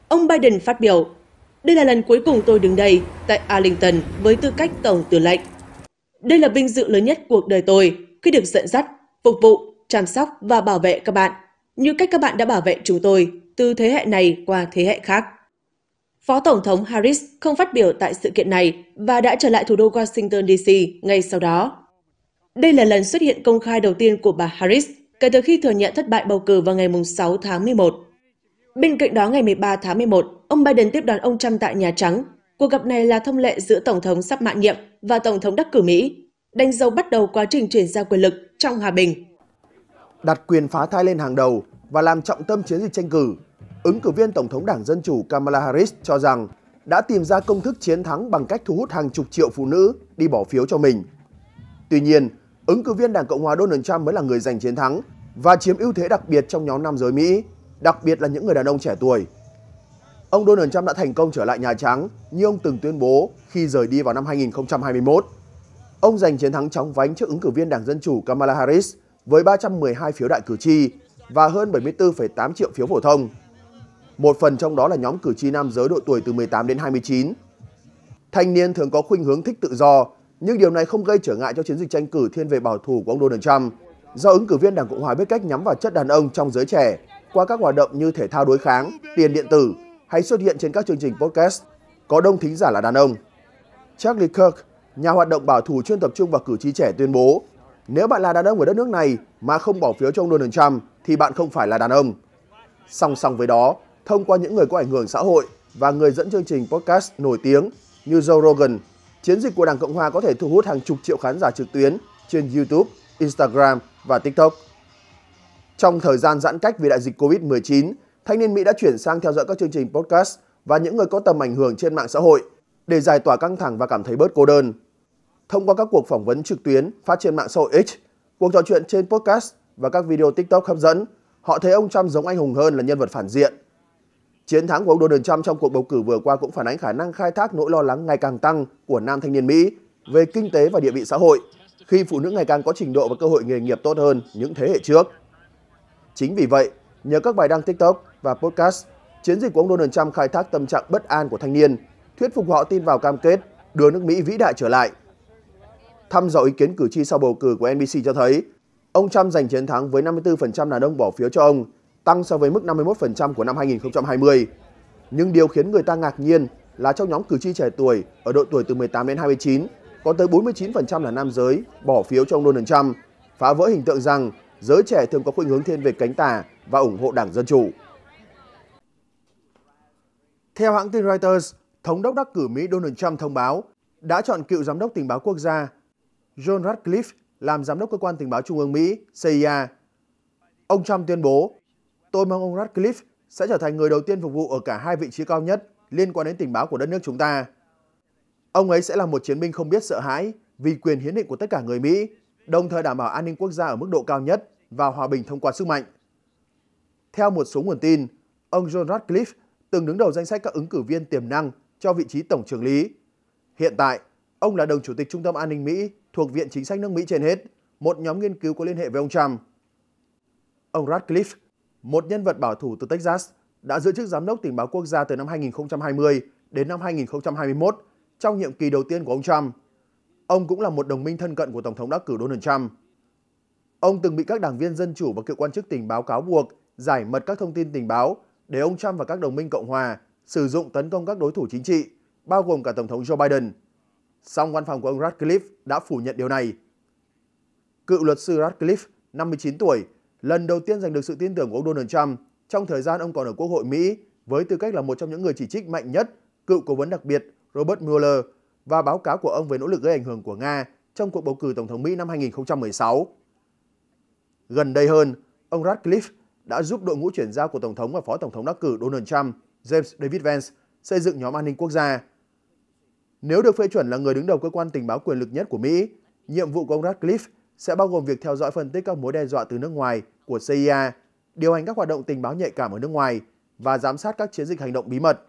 Ông Biden phát biểu, đây là lần cuối cùng tôi đứng đây tại Arlington với tư cách Tổng tư lệnh. Đây là vinh dự lớn nhất cuộc đời tôi, khi được dẫn dắt, phục vụ, chăm sóc và bảo vệ các bạn, như cách các bạn đã bảo vệ chúng tôi từ thế hệ này qua thế hệ khác. Phó Tổng thống Harris không phát biểu tại sự kiện này và đã trở lại thủ đô Washington DC ngay sau đó. Đây là lần xuất hiện công khai đầu tiên của bà Harris kể từ khi thừa nhận thất bại bầu cử vào ngày 6 tháng 11. Bên cạnh đó, ngày 13 tháng 11, ông Biden tiếp đoàn ông Trump tại Nhà Trắng. Cuộc gặp này là thông lệ giữa Tổng thống sắp mãn nhiệm và Tổng thống đắc cử Mỹ đánh dấu bắt đầu quá trình chuyển giao quyền lực trong hòa bình. Đặt quyền phá thai lên hàng đầu và làm trọng tâm chiến dịch tranh cử, ứng cử viên Tổng thống Đảng Dân Chủ Kamala Harris cho rằng đã tìm ra công thức chiến thắng bằng cách thu hút hàng chục triệu phụ nữ đi bỏ phiếu cho mình. Tuy nhiên, ứng cử viên Đảng Cộng hòa Donald Trump mới là người giành chiến thắng và chiếm ưu thế đặc biệt trong nhóm nam giới Mỹ, đặc biệt là những người đàn ông trẻ tuổi. Ông Donald Trump đã thành công trở lại Nhà Trắng như ông từng tuyên bố khi rời đi vào năm 2021. Ông giành chiến thắng chóng vánh trước ứng cử viên Đảng Dân Chủ Kamala Harris với 312 phiếu đại cử tri và hơn 74,8 triệu phiếu phổ thông. Một phần trong đó là nhóm cử tri nam giới độ tuổi từ 18 đến 29. Thanh niên thường có khuynh hướng thích tự do, nhưng điều này không gây trở ngại cho chiến dịch tranh cử thiên về bảo thủ của ông Donald Trump, do ứng cử viên Đảng Cộng hòa biết cách nhắm vào chất đàn ông trong giới trẻ qua các hoạt động như thể thao đối kháng, tiền điện tử hay xuất hiện trên các chương trình podcast có đông thính giả là đàn ông. Charlie Kirk, nhà hoạt động bảo thủ chuyên tập trung vào cử tri trẻ tuyên bố nếu bạn là đàn ông ở đất nước này mà không bỏ phiếu cho ông Donald Trump thì bạn không phải là đàn ông. Song song với đó, thông qua những người có ảnh hưởng xã hội và người dẫn chương trình podcast nổi tiếng như Joe Rogan, chiến dịch của Đảng Cộng Hòa có thể thu hút hàng chục triệu khán giả trực tuyến trên YouTube, Instagram và TikTok. Trong thời gian giãn cách vì đại dịch COVID-19, thanh niên Mỹ đã chuyển sang theo dõi các chương trình podcast và những người có tầm ảnh hưởng trên mạng xã hội để giải tỏa căng thẳng và cảm thấy bớt cô đơn thông qua các cuộc phỏng vấn trực tuyến phát trên mạng xã hội X, cuộc trò chuyện trên podcast và các video TikTok hấp dẫn, họ thấy ông Trump giống anh hùng hơn là nhân vật phản diện. Chiến thắng của ông Donald Trump trong cuộc bầu cử vừa qua cũng phản ánh khả năng khai thác nỗi lo lắng ngày càng tăng của nam thanh niên Mỹ về kinh tế và địa vị xã hội, khi phụ nữ ngày càng có trình độ và cơ hội nghề nghiệp tốt hơn những thế hệ trước. Chính vì vậy, nhờ các bài đăng TikTok và podcast, chiến dịch của ông Donald Trump khai thác tâm trạng bất an của thanh niên, thuyết phục họ tin vào cam kết đưa nước Mỹ vĩ đại trở lại – Thăm dò ý kiến cử tri sau bầu cử của NBC cho thấy, ông Trump giành chiến thắng với 54% đàn ông bỏ phiếu cho ông, tăng so với mức 51% của năm 2020. Nhưng điều khiến người ta ngạc nhiên là trong nhóm cử tri trẻ tuổi ở độ tuổi từ 18 đến 29, có tới 49% là nam giới bỏ phiếu cho ông Donald Trump, phá vỡ hình tượng rằng giới trẻ thường có khuynh hướng thiên về cánh tả và ủng hộ Đảng Dân Chủ. Theo hãng tin Reuters, Thống đốc đắc cử Mỹ Donald Trump thông báo đã chọn cựu giám đốc tình báo quốc gia John Ratcliffe làm giám đốc cơ quan tình báo trung ương Mỹ CIA. Ông Trump tuyên bố, tôi mong ông Ratcliffe sẽ trở thành người đầu tiên phục vụ ở cả hai vị trí cao nhất liên quan đến tình báo của đất nước chúng ta. Ông ấy sẽ là một chiến binh không biết sợ hãi vì quyền hiến định của tất cả người Mỹ, đồng thời đảm bảo an ninh quốc gia ở mức độ cao nhất và hòa bình thông qua sức mạnh. Theo một số nguồn tin, ông John Ratcliffe từng đứng đầu danh sách các ứng cử viên tiềm năng cho vị trí tổng trưởng lý. Hiện tại, ông là đồng chủ tịch Trung tâm An ninh Mỹ thuộc Viện Chính sách nước Mỹ trên hết, một nhóm nghiên cứu có liên hệ với ông Trump. Ông Radcliffe, một nhân vật bảo thủ từ Texas, đã giữ chức giám đốc tình báo quốc gia từ năm 2020 đến năm 2021 trong nhiệm kỳ đầu tiên của ông Trump. Ông cũng là một đồng minh thân cận của Tổng thống đắc cử Donald Trump. Ông từng bị các đảng viên dân chủ và cựu quan chức tình báo cáo buộc giải mật các thông tin tình báo để ông Trump và các đồng minh Cộng hòa sử dụng tấn công các đối thủ chính trị, bao gồm cả Tổng thống Joe Biden Song văn phòng của ông Radcliffe đã phủ nhận điều này. Cựu luật sư Radcliffe, 59 tuổi, lần đầu tiên giành được sự tin tưởng của ông Donald Trump trong thời gian ông còn ở Quốc hội Mỹ với tư cách là một trong những người chỉ trích mạnh nhất cựu cố vấn đặc biệt Robert Mueller và báo cáo của ông về nỗ lực gây ảnh hưởng của Nga trong cuộc bầu cử Tổng thống Mỹ năm 2016. Gần đây hơn, ông Radcliffe đã giúp đội ngũ chuyển giao của Tổng thống và Phó Tổng thống đắc cử Donald Trump, James David Vance, xây dựng nhóm an ninh quốc gia nếu được phê chuẩn là người đứng đầu cơ quan tình báo quyền lực nhất của Mỹ, nhiệm vụ của ông Radcliffe sẽ bao gồm việc theo dõi phân tích các mối đe dọa từ nước ngoài của CIA, điều hành các hoạt động tình báo nhạy cảm ở nước ngoài và giám sát các chiến dịch hành động bí mật.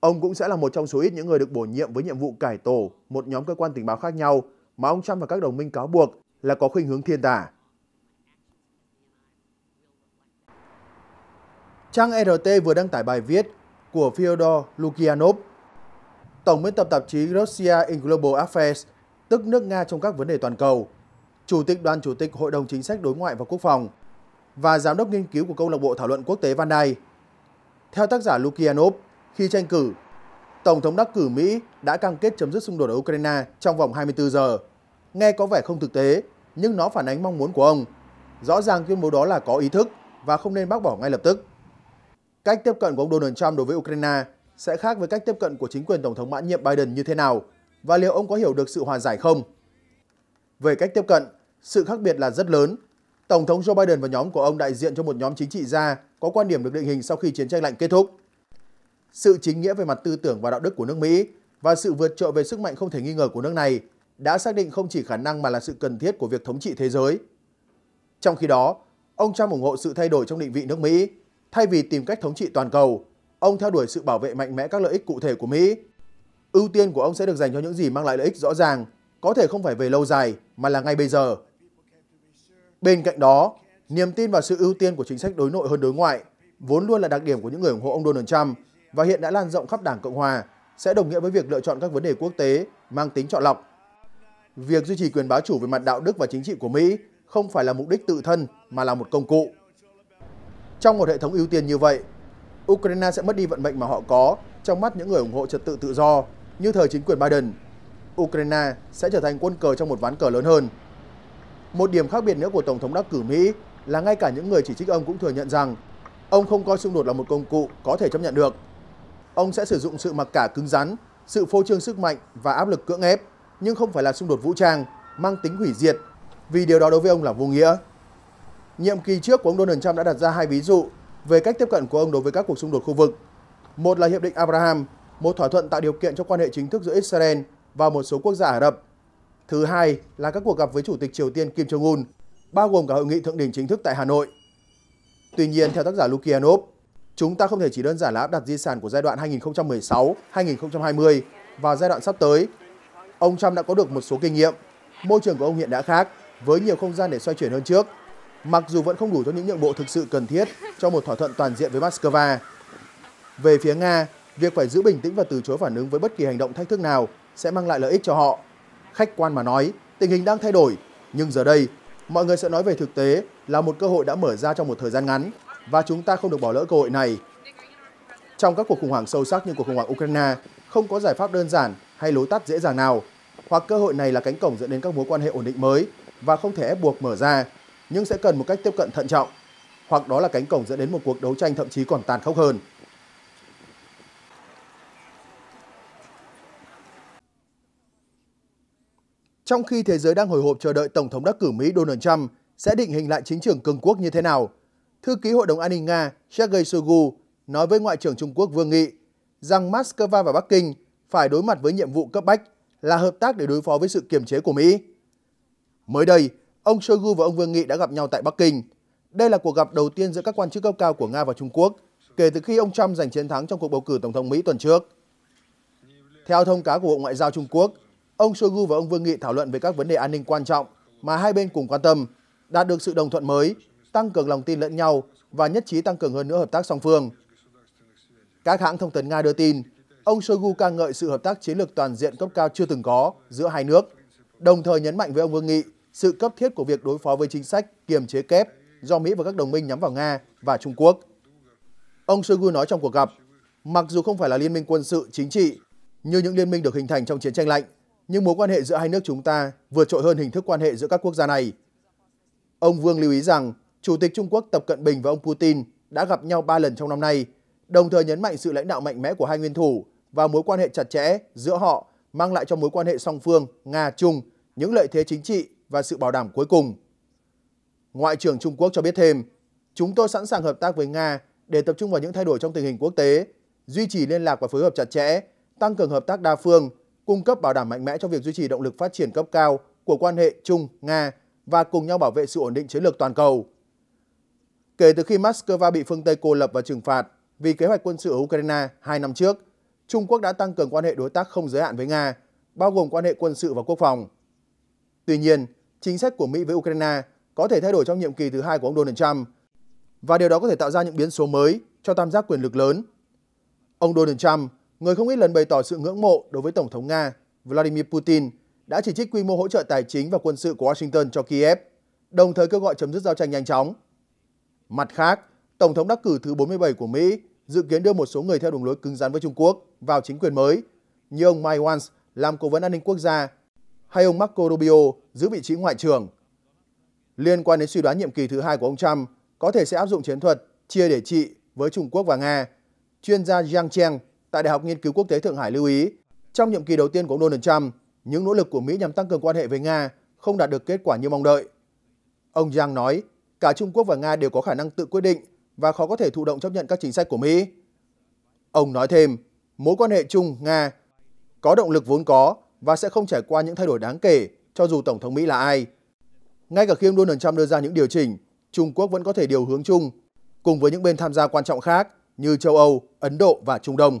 Ông cũng sẽ là một trong số ít những người được bổ nhiệm với nhiệm vụ cải tổ một nhóm cơ quan tình báo khác nhau mà ông Trump và các đồng minh cáo buộc là có khuynh hướng thiên tả. Trang RT vừa đăng tải bài viết của Fyodor Lukyanov Tổng biên tập tạp chí Russia in Global Affairs, tức nước Nga trong các vấn đề toàn cầu, Chủ tịch Đoàn Chủ tịch Hội đồng Chính sách Đối ngoại và Quốc phòng và Giám đốc nghiên cứu của Câu lạc bộ Thảo luận Quốc tế Van Day. Theo tác giả Lukianov, khi tranh cử, Tổng thống đắc cử Mỹ đã cam kết chấm dứt xung đột ở Ukraine trong vòng 24 giờ. Nghe có vẻ không thực tế, nhưng nó phản ánh mong muốn của ông. Rõ ràng tuyên bố đó là có ý thức và không nên bác bỏ ngay lập tức. Cách tiếp cận của ông Donald Trump đối với Ukraine sẽ khác với cách tiếp cận của chính quyền Tổng thống mãn nhiệm Biden như thế nào và liệu ông có hiểu được sự hòa giải không? Về cách tiếp cận, sự khác biệt là rất lớn. Tổng thống Joe Biden và nhóm của ông đại diện cho một nhóm chính trị gia có quan điểm được định hình sau khi chiến tranh lạnh kết thúc. Sự chính nghĩa về mặt tư tưởng và đạo đức của nước Mỹ và sự vượt trội về sức mạnh không thể nghi ngờ của nước này đã xác định không chỉ khả năng mà là sự cần thiết của việc thống trị thế giới. Trong khi đó, ông Trump ủng hộ sự thay đổi trong định vị nước Mỹ thay vì tìm cách thống trị toàn cầu ông theo đuổi sự bảo vệ mạnh mẽ các lợi ích cụ thể của Mỹ. Ưu tiên của ông sẽ được dành cho những gì mang lại lợi ích rõ ràng, có thể không phải về lâu dài mà là ngay bây giờ. Bên cạnh đó, niềm tin vào sự ưu tiên của chính sách đối nội hơn đối ngoại vốn luôn là đặc điểm của những người ủng hộ ông Donald Trump và hiện đã lan rộng khắp Đảng Cộng hòa sẽ đồng nghĩa với việc lựa chọn các vấn đề quốc tế mang tính chọn lọc. Việc duy trì quyền bá chủ về mặt đạo đức và chính trị của Mỹ không phải là mục đích tự thân mà là một công cụ. Trong một hệ thống ưu tiên như vậy, Ukraine sẽ mất đi vận mệnh mà họ có trong mắt những người ủng hộ trật tự tự do như thời chính quyền Biden. Ukraine sẽ trở thành quân cờ trong một ván cờ lớn hơn. Một điểm khác biệt nữa của Tổng thống đắc cử Mỹ là ngay cả những người chỉ trích ông cũng thừa nhận rằng ông không coi xung đột là một công cụ có thể chấp nhận được. Ông sẽ sử dụng sự mặc cả cứng rắn, sự phô trương sức mạnh và áp lực cưỡng ép, nhưng không phải là xung đột vũ trang, mang tính hủy diệt, vì điều đó đối với ông là vô nghĩa. Nhiệm kỳ trước của ông Donald Trump đã đặt ra hai ví dụ về cách tiếp cận của ông đối với các cuộc xung đột khu vực. Một là Hiệp định Abraham, một thỏa thuận tạo điều kiện cho quan hệ chính thức giữa Israel và một số quốc gia Ả Rập. Thứ hai là các cuộc gặp với Chủ tịch Triều Tiên Kim Jong-un, bao gồm cả hội nghị thượng đỉnh chính thức tại Hà Nội. Tuy nhiên, theo tác giả Lukianov, chúng ta không thể chỉ đơn giản là áp đặt di sản của giai đoạn 2016-2020 và giai đoạn sắp tới. Ông Trump đã có được một số kinh nghiệm. Môi trường của ông hiện đã khác, với nhiều không gian để xoay chuyển hơn trước mặc dù vẫn không đủ cho những nhượng bộ thực sự cần thiết cho một thỏa thuận toàn diện với Moscow. Về phía Nga, việc phải giữ bình tĩnh và từ chối phản ứng với bất kỳ hành động thách thức nào sẽ mang lại lợi ích cho họ. Khách quan mà nói, tình hình đang thay đổi, nhưng giờ đây, mọi người sẽ nói về thực tế là một cơ hội đã mở ra trong một thời gian ngắn và chúng ta không được bỏ lỡ cơ hội này. Trong các cuộc khủng hoảng sâu sắc như cuộc khủng hoảng Ukraine, không có giải pháp đơn giản hay lối tắt dễ dàng nào, hoặc cơ hội này là cánh cổng dẫn đến các mối quan hệ ổn định mới và không thể ép buộc mở ra nhưng sẽ cần một cách tiếp cận thận trọng, hoặc đó là cánh cổng dẫn đến một cuộc đấu tranh thậm chí còn tàn khốc hơn. Trong khi thế giới đang hồi hộp chờ đợi Tổng thống đắc cử Mỹ Donald Trump sẽ định hình lại chính trường cường quốc như thế nào, Thư ký Hội đồng An ninh Nga Sergei Shoigu nói với Ngoại trưởng Trung Quốc Vương Nghị rằng Moscow và Bắc Kinh phải đối mặt với nhiệm vụ cấp bách là hợp tác để đối phó với sự kiềm chế của Mỹ. Mới đây, ông Shoigu và ông Vương Nghị đã gặp nhau tại Bắc Kinh. Đây là cuộc gặp đầu tiên giữa các quan chức cấp cao của Nga và Trung Quốc kể từ khi ông Trump giành chiến thắng trong cuộc bầu cử Tổng thống Mỹ tuần trước. Theo thông cáo của Bộ Ngoại giao Trung Quốc, ông Shoigu và ông Vương Nghị thảo luận về các vấn đề an ninh quan trọng mà hai bên cùng quan tâm, đạt được sự đồng thuận mới, tăng cường lòng tin lẫn nhau và nhất trí tăng cường hơn nữa hợp tác song phương. Các hãng thông tấn Nga đưa tin, ông Shoigu ca ngợi sự hợp tác chiến lược toàn diện cấp cao chưa từng có giữa hai nước, đồng thời nhấn mạnh với ông Vương Nghị sự cấp thiết của việc đối phó với chính sách kiềm chế kép do Mỹ và các đồng minh nhắm vào Nga và Trung Quốc. Ông Shoigu nói trong cuộc gặp, mặc dù không phải là liên minh quân sự chính trị như những liên minh được hình thành trong chiến tranh lạnh, nhưng mối quan hệ giữa hai nước chúng ta vượt trội hơn hình thức quan hệ giữa các quốc gia này. Ông Vương lưu ý rằng, Chủ tịch Trung Quốc Tập Cận Bình và ông Putin đã gặp nhau 3 lần trong năm nay, đồng thời nhấn mạnh sự lãnh đạo mạnh mẽ của hai nguyên thủ và mối quan hệ chặt chẽ giữa họ mang lại cho mối quan hệ song phương Nga-Trung những lợi thế chính trị và sự bảo đảm cuối cùng. Ngoại trưởng Trung Quốc cho biết thêm, chúng tôi sẵn sàng hợp tác với Nga để tập trung vào những thay đổi trong tình hình quốc tế, duy trì liên lạc và phối hợp chặt chẽ, tăng cường hợp tác đa phương, cung cấp bảo đảm mạnh mẽ cho việc duy trì động lực phát triển cấp cao của quan hệ Trung-Nga và cùng nhau bảo vệ sự ổn định chiến lược toàn cầu. Kể từ khi Moscow bị phương Tây cô lập và trừng phạt vì kế hoạch quân sự ở Ukraine hai năm trước, Trung Quốc đã tăng cường quan hệ đối tác không giới hạn với Nga, bao gồm quan hệ quân sự và quốc phòng. Tuy nhiên, chính sách của Mỹ với Ukraine có thể thay đổi trong nhiệm kỳ thứ hai của ông Donald Trump và điều đó có thể tạo ra những biến số mới cho tam giác quyền lực lớn. Ông Donald Trump, người không ít lần bày tỏ sự ngưỡng mộ đối với Tổng thống Nga Vladimir Putin, đã chỉ trích quy mô hỗ trợ tài chính và quân sự của Washington cho Kiev, đồng thời kêu gọi chấm dứt giao tranh nhanh chóng. Mặt khác, Tổng thống đắc cử thứ 47 của Mỹ dự kiến đưa một số người theo đường lối cứng rắn với Trung Quốc vào chính quyền mới, như ông Mike Wance làm cố vấn an ninh quốc gia hay ông Marco Rubio giữ vị trí ngoại trưởng. Liên quan đến suy đoán nhiệm kỳ thứ hai của ông Trump có thể sẽ áp dụng chiến thuật chia để trị với Trung Quốc và Nga, chuyên gia Jiang Cheng tại Đại học Nghiên cứu Quốc tế Thượng Hải lưu ý, trong nhiệm kỳ đầu tiên của ông Donald Trump, những nỗ lực của Mỹ nhằm tăng cường quan hệ với Nga không đạt được kết quả như mong đợi. Ông Giang nói, cả Trung Quốc và Nga đều có khả năng tự quyết định và khó có thể thụ động chấp nhận các chính sách của Mỹ. Ông nói thêm, mối quan hệ trung Nga có động lực vốn có và sẽ không trải qua những thay đổi đáng kể cho dù Tổng thống Mỹ là ai. Ngay cả khi ông Donald Trump đưa ra những điều chỉnh, Trung Quốc vẫn có thể điều hướng chung cùng với những bên tham gia quan trọng khác như châu Âu, Ấn Độ và Trung Đông.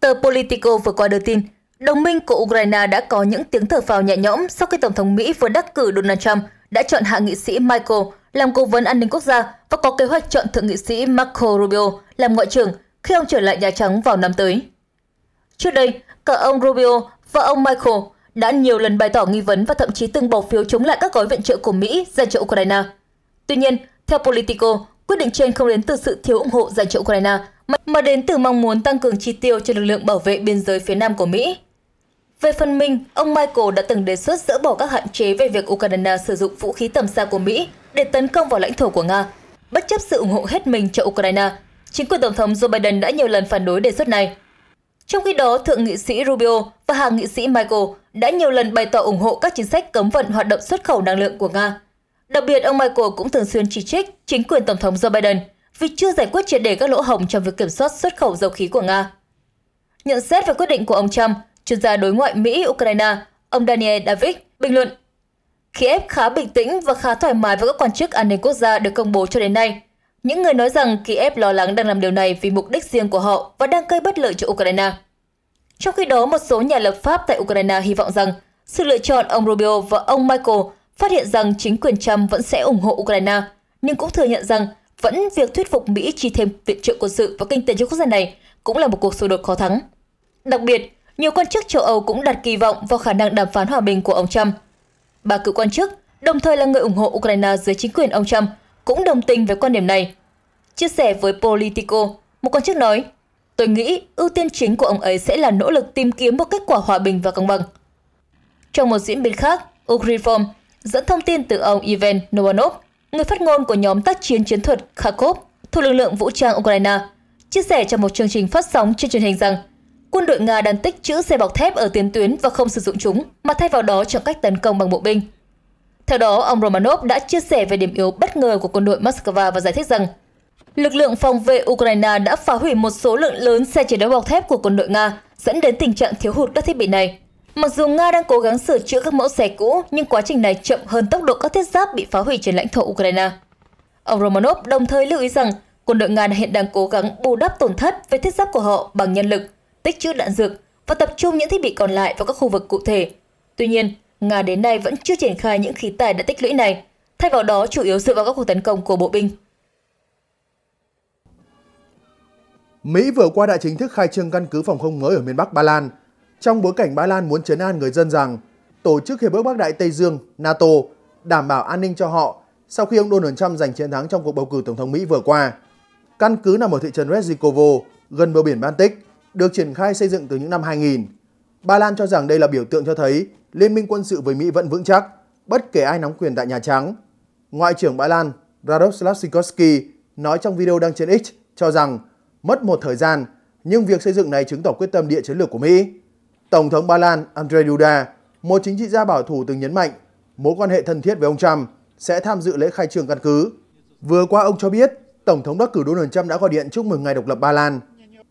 Tờ Politico vừa qua đưa tin, đồng minh của Ukraine đã có những tiếng thở phào nhẹ nhõm sau khi Tổng thống Mỹ vừa đắc cử Donald Trump đã chọn hạ nghị sĩ Michael làm cố vấn an ninh quốc gia và có kế hoạch chọn thượng nghị sĩ Marco Rubio làm ngoại trưởng khi ông trở lại Nhà Trắng vào năm tới. Trước đây, cả ông Rubio và ông Michael đã nhiều lần bày tỏ nghi vấn và thậm chí từng bỏ phiếu chống lại các gói viện trợ của Mỹ dành cho Ukraine. Tuy nhiên, theo Politico, quyết định trên không đến từ sự thiếu ủng hộ dành cho Ukraine, mà đến từ mong muốn tăng cường chi tiêu cho lực lượng bảo vệ biên giới phía Nam của Mỹ. Về phần mình, ông Michael đã từng đề xuất dỡ bỏ các hạn chế về việc Ukraine sử dụng vũ khí tầm xa của Mỹ để tấn công vào lãnh thổ của Nga, bất chấp sự ủng hộ hết mình cho Ukraine chính quyền Tổng thống Joe Biden đã nhiều lần phản đối đề xuất này. Trong khi đó, Thượng nghị sĩ Rubio và Hạ nghị sĩ Michael đã nhiều lần bày tỏ ủng hộ các chính sách cấm vận hoạt động xuất khẩu năng lượng của Nga. Đặc biệt, ông Michael cũng thường xuyên chỉ trích chính quyền Tổng thống Joe Biden vì chưa giải quyết triệt đề các lỗ hổng trong việc kiểm soát xuất khẩu dầu khí của Nga. Nhận xét về quyết định của ông Trump, chuyên gia đối ngoại Mỹ-Ukraine, ông Daniel David bình luận ép khá bình tĩnh và khá thoải mái với các quan chức an ninh quốc gia được công bố cho đến nay – những người nói rằng Kiev lo lắng đang làm điều này vì mục đích riêng của họ và đang gây bất lợi cho Ukraine. Trong khi đó, một số nhà lập pháp tại Ukraine hy vọng rằng sự lựa chọn ông Rubio và ông Michael phát hiện rằng chính quyền Trump vẫn sẽ ủng hộ Ukraine, nhưng cũng thừa nhận rằng vẫn việc thuyết phục Mỹ chi thêm viện trợ quân sự và kinh tế cho quốc gia này cũng là một cuộc xung đột khó thắng. Đặc biệt, nhiều quan chức châu Âu cũng đặt kỳ vọng vào khả năng đàm phán hòa bình của ông Trump. Bà cựu quan chức, đồng thời là người ủng hộ Ukraine dưới chính quyền ông Trump, cũng đồng tình với quan điểm này. Chia sẻ với Politico, một quan chức nói, tôi nghĩ ưu tiên chính của ông ấy sẽ là nỗ lực tìm kiếm một kết quả hòa bình và công bằng. Trong một diễn biến khác, Ukrinform dẫn thông tin từ ông Ivan Novanov, người phát ngôn của nhóm tác chiến chiến thuật Kharkov thuộc lực lượng vũ trang Ukraine, chia sẻ trong một chương trình phát sóng trên truyền hình rằng quân đội Nga đang tích trữ xe bọc thép ở tiền tuyến và không sử dụng chúng, mà thay vào đó chọn cách tấn công bằng bộ binh. Theo đó, ông Romanov đã chia sẻ về điểm yếu bất ngờ của quân đội Moscow và giải thích rằng lực lượng phòng vệ Ukraine đã phá hủy một số lượng lớn xe chiến đấu bọc thép của quân đội Nga, dẫn đến tình trạng thiếu hụt các thiết bị này. Mặc dù Nga đang cố gắng sửa chữa các mẫu xe cũ, nhưng quá trình này chậm hơn tốc độ các thiết giáp bị phá hủy trên lãnh thổ Ukraine. Ông Romanov đồng thời lưu ý rằng quân đội Nga hiện đang cố gắng bù đắp tổn thất về thiết giáp của họ bằng nhân lực, tích trữ đạn dược và tập trung những thiết bị còn lại vào các khu vực cụ thể. Tuy nhiên, Nga đến nay vẫn chưa triển khai những khí tài đã tích lũy này, thay vào đó chủ yếu dựa vào các cuộc tấn công của bộ binh. Mỹ vừa qua đã chính thức khai trương căn cứ phòng không mới ở miền Bắc Ba Lan, trong bối cảnh Ba Lan muốn chấn an người dân rằng tổ chức Hiệp ước Bắc Đại Tây Dương NATO đảm bảo an ninh cho họ sau khi ông Donald Trump giành chiến thắng trong cuộc bầu cử tổng thống Mỹ vừa qua. Căn cứ nằm ở thị trấn Rezikovo, gần bờ biển Baltic, được triển khai xây dựng từ những năm 2000. Ba Lan cho rằng đây là biểu tượng cho thấy liên minh quân sự với Mỹ vẫn vững chắc, bất kể ai nắm quyền tại Nhà Trắng. Ngoại trưởng Ba Lan Radoslav Sikorsky nói trong video đăng trên X cho rằng mất một thời gian, nhưng việc xây dựng này chứng tỏ quyết tâm địa chiến lược của Mỹ. Tổng thống Ba Lan Andrzej Duda, một chính trị gia bảo thủ từng nhấn mạnh mối quan hệ thân thiết với ông Trump sẽ tham dự lễ khai trường căn cứ. Vừa qua ông cho biết, Tổng thống đắc cử Donald Trump đã gọi điện chúc mừng ngày độc lập Ba Lan.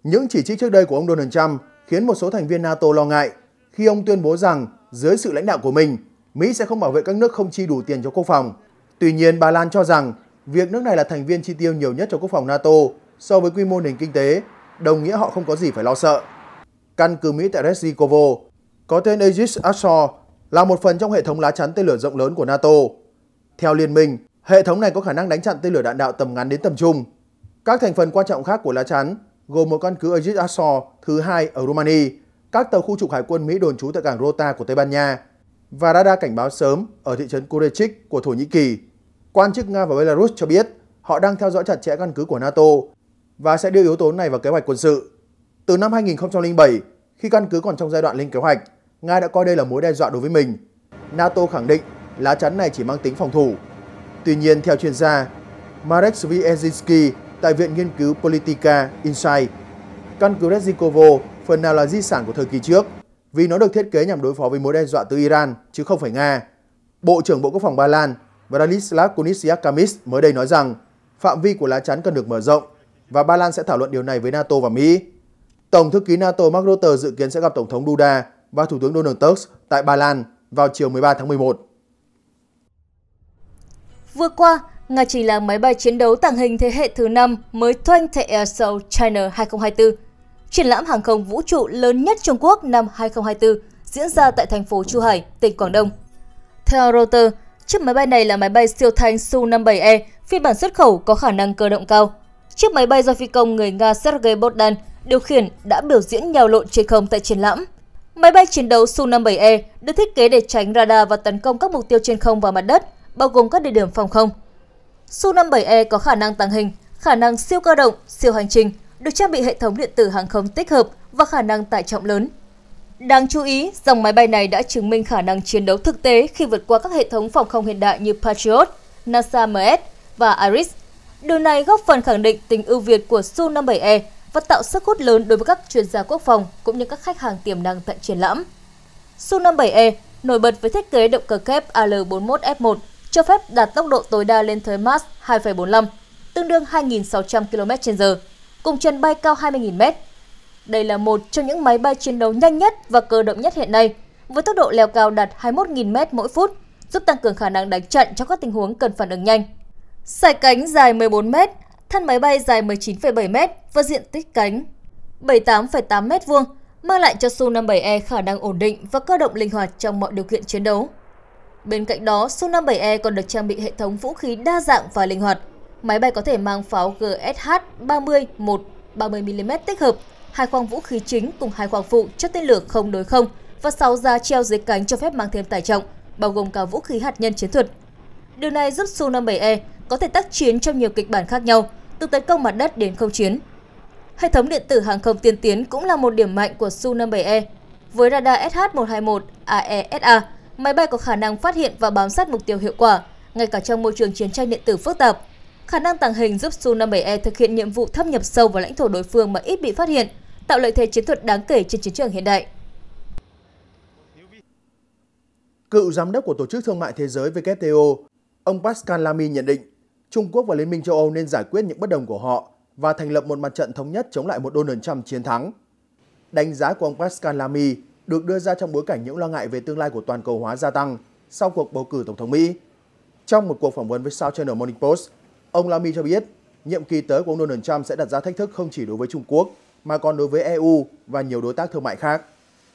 Những chỉ trích trước đây của ông Donald Trump khiến một số thành viên NATO lo ngại khi ông tuyên bố rằng dưới sự lãnh đạo của mình, Mỹ sẽ không bảo vệ các nước không chi đủ tiền cho quốc phòng. Tuy nhiên, Ba Lan cho rằng việc nước này là thành viên chi tiêu nhiều nhất cho quốc phòng NATO so với quy mô nền kinh tế, đồng nghĩa họ không có gì phải lo sợ. Căn cứ Mỹ tại Resi có tên Aegis Ashore là một phần trong hệ thống lá chắn tên lửa rộng lớn của NATO. Theo liên minh, hệ thống này có khả năng đánh chặn tên lửa đạn đạo tầm ngắn đến tầm trung. Các thành phần quan trọng khác của lá chắn gồm một căn cứ Aegis Ashore thứ hai ở Romania, các tàu khu trục hải quân Mỹ đồn trú tại cảng Rota của Tây Ban Nha và radar cảnh báo sớm ở thị trấn Kurechik của Thổ Nhĩ Kỳ. Quan chức Nga và Belarus cho biết họ đang theo dõi chặt chẽ căn cứ của NATO và sẽ đưa yếu tố này vào kế hoạch quân sự. Từ năm 2007, khi căn cứ còn trong giai đoạn lên kế hoạch, Nga đã coi đây là mối đe dọa đối với mình. NATO khẳng định lá chắn này chỉ mang tính phòng thủ. Tuy nhiên, theo chuyên gia Marek Svienzinski tại Viện Nghiên cứu Politica Insight, căn cứ Rezikovo phần nào là di sản của thời kỳ trước vì nó được thiết kế nhằm đối phó với mối đe dọa từ Iran chứ không phải Nga. Bộ trưởng Bộ Quốc phòng Ba Lan Branislav Kunitschak mới đây nói rằng phạm vi của lá chắn cần được mở rộng và Ba Lan sẽ thảo luận điều này với NATO và Mỹ. Tổng thư ký NATO Mark Rutte dự kiến sẽ gặp Tổng thống Duda và Thủ tướng Donald Tusk tại Ba Lan vào chiều 13 tháng 11. Vừa qua, Nga chỉ là máy bay chiến đấu tàng hình thế hệ thứ 5 mới thoanh thể Air Show China 2024 Triển lãm hàng không vũ trụ lớn nhất Trung Quốc năm 2024 diễn ra tại thành phố Chu Hải, tỉnh Quảng Đông. Theo Reuters, chiếc máy bay này là máy bay siêu thanh Su-57E, phiên bản xuất khẩu có khả năng cơ động cao. Chiếc máy bay do phi công người Nga Sergei Bodan điều khiển đã biểu diễn nhào lộn trên không tại triển lãm. Máy bay chiến đấu Su-57E được thiết kế để tránh radar và tấn công các mục tiêu trên không và mặt đất, bao gồm các địa điểm phòng không. Su-57E có khả năng tàng hình, khả năng siêu cơ động, siêu hành trình được trang bị hệ thống điện tử hàng không tích hợp và khả năng tải trọng lớn. Đáng chú ý, dòng máy bay này đã chứng minh khả năng chiến đấu thực tế khi vượt qua các hệ thống phòng không hiện đại như Patriot, NASA-MS và Iris. Điều này góp phần khẳng định tính ưu việt của Su-57E và tạo sức hút lớn đối với các chuyên gia quốc phòng cũng như các khách hàng tiềm năng tại triển lãm. Su-57E nổi bật với thiết kế động cơ kép AL41F1 cho phép đạt tốc độ tối đa lên tới Mach 2,45, tương đương 2.600 km/h cùng trần bay cao 20.000 m. Đây là một trong những máy bay chiến đấu nhanh nhất và cơ động nhất hiện nay, với tốc độ leo cao đạt 21.000 m mỗi phút, giúp tăng cường khả năng đánh trận trong các tình huống cần phản ứng nhanh. Sải cánh dài 14 m, thân máy bay dài 19,7 m và diện tích cánh 78,8 m vuông mang lại cho Su-57E khả năng ổn định và cơ động linh hoạt trong mọi điều kiện chiến đấu. Bên cạnh đó, Su-57E còn được trang bị hệ thống vũ khí đa dạng và linh hoạt, máy bay có thể mang pháo GSH-30 1 30mm tích hợp, hai khoang vũ khí chính cùng hai khoang phụ chất tên lửa không đối không và 6 giá treo dưới cánh cho phép mang thêm tải trọng, bao gồm cả vũ khí hạt nhân chiến thuật. Điều này giúp Su-57E có thể tác chiến trong nhiều kịch bản khác nhau, từ tấn công mặt đất đến không chiến. Hệ thống điện tử hàng không tiên tiến cũng là một điểm mạnh của Su-57E. Với radar SH-121 AESA, máy bay có khả năng phát hiện và bám sát mục tiêu hiệu quả, ngay cả trong môi trường chiến tranh điện tử phức tạp. Khả năng tàng hình giúp Su-57E thực hiện nhiệm vụ thâm nhập sâu vào lãnh thổ đối phương mà ít bị phát hiện, tạo lợi thế chiến thuật đáng kể trên chiến trường hiện đại. Cựu giám đốc của Tổ chức Thương mại Thế giới WTO, ông Pascal Lamy nhận định Trung Quốc và Liên minh châu Âu nên giải quyết những bất đồng của họ và thành lập một mặt trận thống nhất chống lại một Donald Trump chiến thắng. Đánh giá của ông Pascal Lamy được đưa ra trong bối cảnh những lo ngại về tương lai của toàn cầu hóa gia tăng sau cuộc bầu cử Tổng thống Mỹ. Trong một cuộc phỏng vấn với South China Morning Post, Ông Lamy cho biết, nhiệm kỳ tới của ông Donald Trump sẽ đặt ra thách thức không chỉ đối với Trung Quốc, mà còn đối với EU và nhiều đối tác thương mại khác.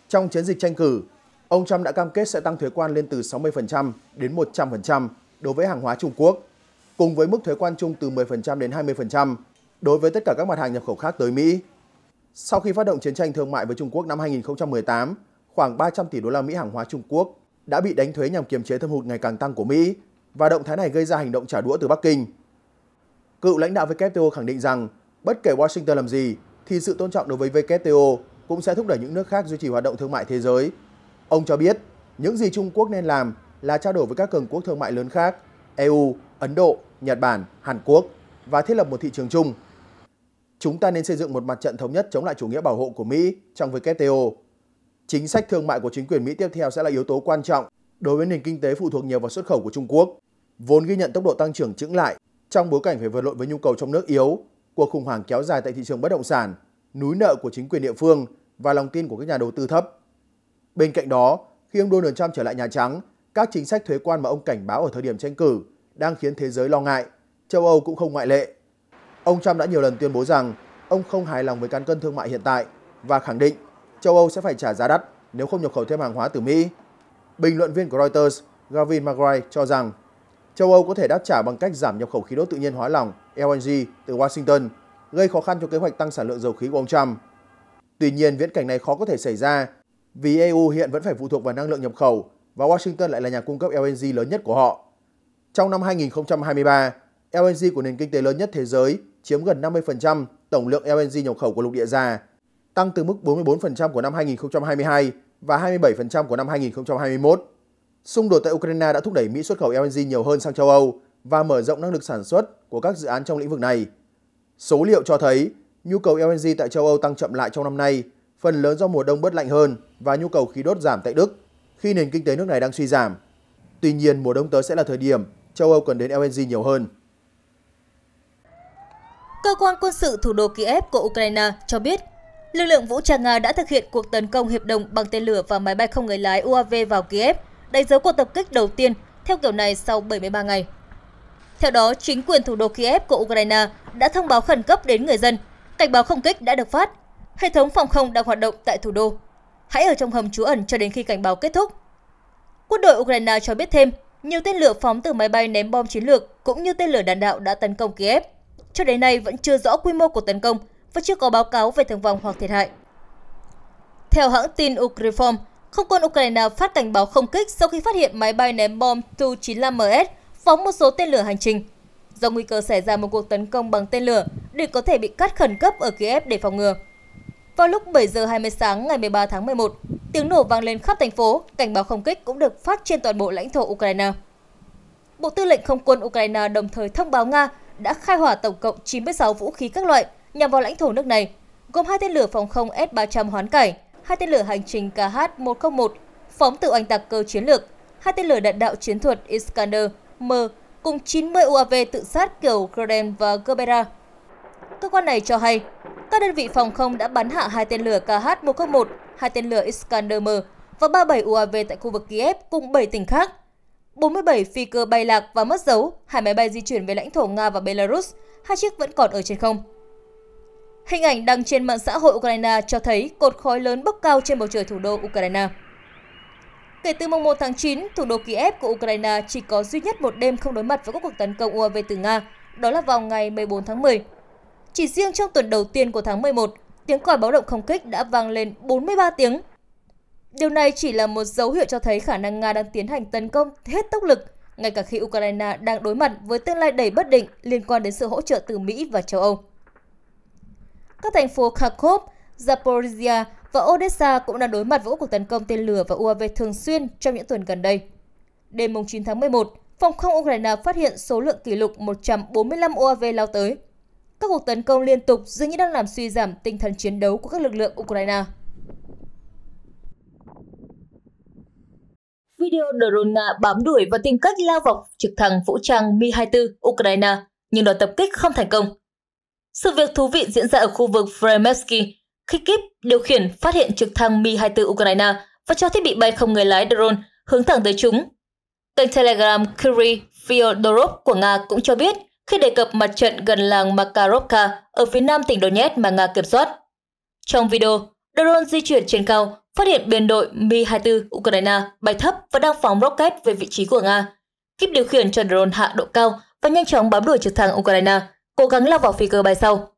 Trong chiến dịch tranh cử, ông Trump đã cam kết sẽ tăng thuế quan lên từ 60% đến 100% đối với hàng hóa Trung Quốc, cùng với mức thuế quan chung từ 10% đến 20% đối với tất cả các mặt hàng nhập khẩu khác tới Mỹ. Sau khi phát động chiến tranh thương mại với Trung Quốc năm 2018, khoảng 300 tỷ đô la Mỹ hàng hóa Trung Quốc đã bị đánh thuế nhằm kiềm chế thâm hụt ngày càng tăng của Mỹ và động thái này gây ra hành động trả đũa từ Bắc Kinh. Cựu lãnh đạo WTO khẳng định rằng bất kể Washington làm gì thì sự tôn trọng đối với WTO cũng sẽ thúc đẩy những nước khác duy trì hoạt động thương mại thế giới. Ông cho biết những gì Trung Quốc nên làm là trao đổi với các cường quốc thương mại lớn khác EU, Ấn Độ, Nhật Bản, Hàn Quốc và thiết lập một thị trường chung. Chúng ta nên xây dựng một mặt trận thống nhất chống lại chủ nghĩa bảo hộ của Mỹ trong WTO. Chính sách thương mại của chính quyền Mỹ tiếp theo sẽ là yếu tố quan trọng đối với nền kinh tế phụ thuộc nhiều vào xuất khẩu của Trung Quốc, vốn ghi nhận tốc độ tăng trưởng chững lại trong bối cảnh phải vượt lộn với nhu cầu trong nước yếu, cuộc khủng hoảng kéo dài tại thị trường bất động sản, núi nợ của chính quyền địa phương và lòng tin của các nhà đầu tư thấp. Bên cạnh đó, khi ông Donald Trump trở lại Nhà Trắng, các chính sách thuế quan mà ông cảnh báo ở thời điểm tranh cử đang khiến thế giới lo ngại, châu Âu cũng không ngoại lệ. Ông Trump đã nhiều lần tuyên bố rằng ông không hài lòng với cán cân thương mại hiện tại và khẳng định châu Âu sẽ phải trả giá đắt nếu không nhập khẩu thêm hàng hóa từ Mỹ. Bình luận viên của Reuters Gavin McRae cho rằng châu Âu có thể đáp trả bằng cách giảm nhập khẩu khí đốt tự nhiên hóa lỏng LNG từ Washington, gây khó khăn cho kế hoạch tăng sản lượng dầu khí của ông Trump. Tuy nhiên, viễn cảnh này khó có thể xảy ra vì EU hiện vẫn phải phụ thuộc vào năng lượng nhập khẩu và Washington lại là nhà cung cấp LNG lớn nhất của họ. Trong năm 2023, LNG của nền kinh tế lớn nhất thế giới chiếm gần 50% tổng lượng LNG nhập khẩu của lục địa già, tăng từ mức 44% của năm 2022 và 27% của năm 2021. Xung đột tại Ukraine đã thúc đẩy Mỹ xuất khẩu LNG nhiều hơn sang châu Âu và mở rộng năng lực sản xuất của các dự án trong lĩnh vực này. Số liệu cho thấy nhu cầu LNG tại châu Âu tăng chậm lại trong năm nay, phần lớn do mùa đông bớt lạnh hơn và nhu cầu khí đốt giảm tại Đức, khi nền kinh tế nước này đang suy giảm. Tuy nhiên, mùa đông tới sẽ là thời điểm châu Âu cần đến LNG nhiều hơn. Cơ quan quân sự thủ đô Kiev của Ukraine cho biết lực lượng vũ trang Nga đã thực hiện cuộc tấn công hiệp đồng bằng tên lửa và máy bay không người lái UAV vào Kiev đánh dấu cuộc tập kích đầu tiên theo kiểu này sau 73 ngày. Theo đó, chính quyền thủ đô Kiev của Ukraine đã thông báo khẩn cấp đến người dân, cảnh báo không kích đã được phát, hệ thống phòng không đang hoạt động tại thủ đô. Hãy ở trong hầm trú ẩn cho đến khi cảnh báo kết thúc. Quân đội Ukraine cho biết thêm, nhiều tên lửa phóng từ máy bay ném bom chiến lược cũng như tên lửa đạn đạo đã tấn công Kiev. Cho đến nay vẫn chưa rõ quy mô của tấn công và chưa có báo cáo về thương vong hoặc thiệt hại. Theo hãng tin Ukrinform, không quân Ukraine phát cảnh báo không kích sau khi phát hiện máy bay ném bom Tu-95MS phóng một số tên lửa hành trình. Do nguy cơ xảy ra một cuộc tấn công bằng tên lửa, địch có thể bị cắt khẩn cấp ở Kiev để phòng ngừa. Vào lúc 7 giờ 20 sáng ngày 13 tháng 11, tiếng nổ vang lên khắp thành phố, cảnh báo không kích cũng được phát trên toàn bộ lãnh thổ Ukraine. Bộ Tư lệnh Không quân Ukraine đồng thời thông báo Nga đã khai hỏa tổng cộng 96 vũ khí các loại nhằm vào lãnh thổ nước này, gồm hai tên lửa phòng không S-300 hoán cải, hai tên lửa hành trình KH-101 phóng từ oanh tạc cơ chiến lược, hai tên lửa đạn đạo chiến thuật Iskander-M cùng 90 UAV tự sát kiểu Grodem và Gerbera. Cơ quan này cho hay, các đơn vị phòng không đã bắn hạ hai tên lửa KH-101, hai tên lửa Iskander-M và 37 UAV tại khu vực Kiev cùng 7 tỉnh khác. 47 phi cơ bay lạc và mất dấu, hai máy bay di chuyển về lãnh thổ Nga và Belarus, hai chiếc vẫn còn ở trên không. Hình ảnh đăng trên mạng xã hội Ukraine cho thấy cột khói lớn bốc cao trên bầu trời thủ đô Ukraine. Kể từ mùng 1 tháng 9, thủ đô Kiev của Ukraine chỉ có duy nhất một đêm không đối mặt với các cuộc tấn công UAV từ Nga, đó là vào ngày 14 tháng 10. Chỉ riêng trong tuần đầu tiên của tháng 11, tiếng còi báo động không kích đã vang lên 43 tiếng. Điều này chỉ là một dấu hiệu cho thấy khả năng Nga đang tiến hành tấn công hết tốc lực, ngay cả khi Ukraine đang đối mặt với tương lai đầy bất định liên quan đến sự hỗ trợ từ Mỹ và châu Âu. Các thành phố Kharkov, Zaporizhia và Odessa cũng đang đối mặt với cuộc tấn công tên lửa và UAV thường xuyên trong những tuần gần đây. Đêm 9 tháng 11, phòng không Ukraine phát hiện số lượng kỷ lục 145 UAV lao tới. Các cuộc tấn công liên tục dường như đang làm suy giảm tinh thần chiến đấu của các lực lượng Ukraine. Video drone Nga bám đuổi và tìm cách lao vào trực thăng vũ trang Mi-24 Ukraine, nhưng đoàn tập kích không thành công. Sự việc thú vị diễn ra ở khu vực Fremesky khi kíp điều khiển phát hiện trực thăng Mi-24 Ukraine và cho thiết bị bay không người lái drone hướng thẳng tới chúng. Kênh Telegram Kiri Fyodorov của Nga cũng cho biết khi đề cập mặt trận gần làng Makarovka ở phía nam tỉnh Donetsk mà Nga kiểm soát. Trong video, drone di chuyển trên cao phát hiện biên đội Mi-24 Ukraine bay thấp và đang phóng rocket về vị trí của Nga. Kíp điều khiển cho drone hạ độ cao và nhanh chóng bám đuổi trực thăng Ukraine – cố gắng lao vào phía cơ bài sau.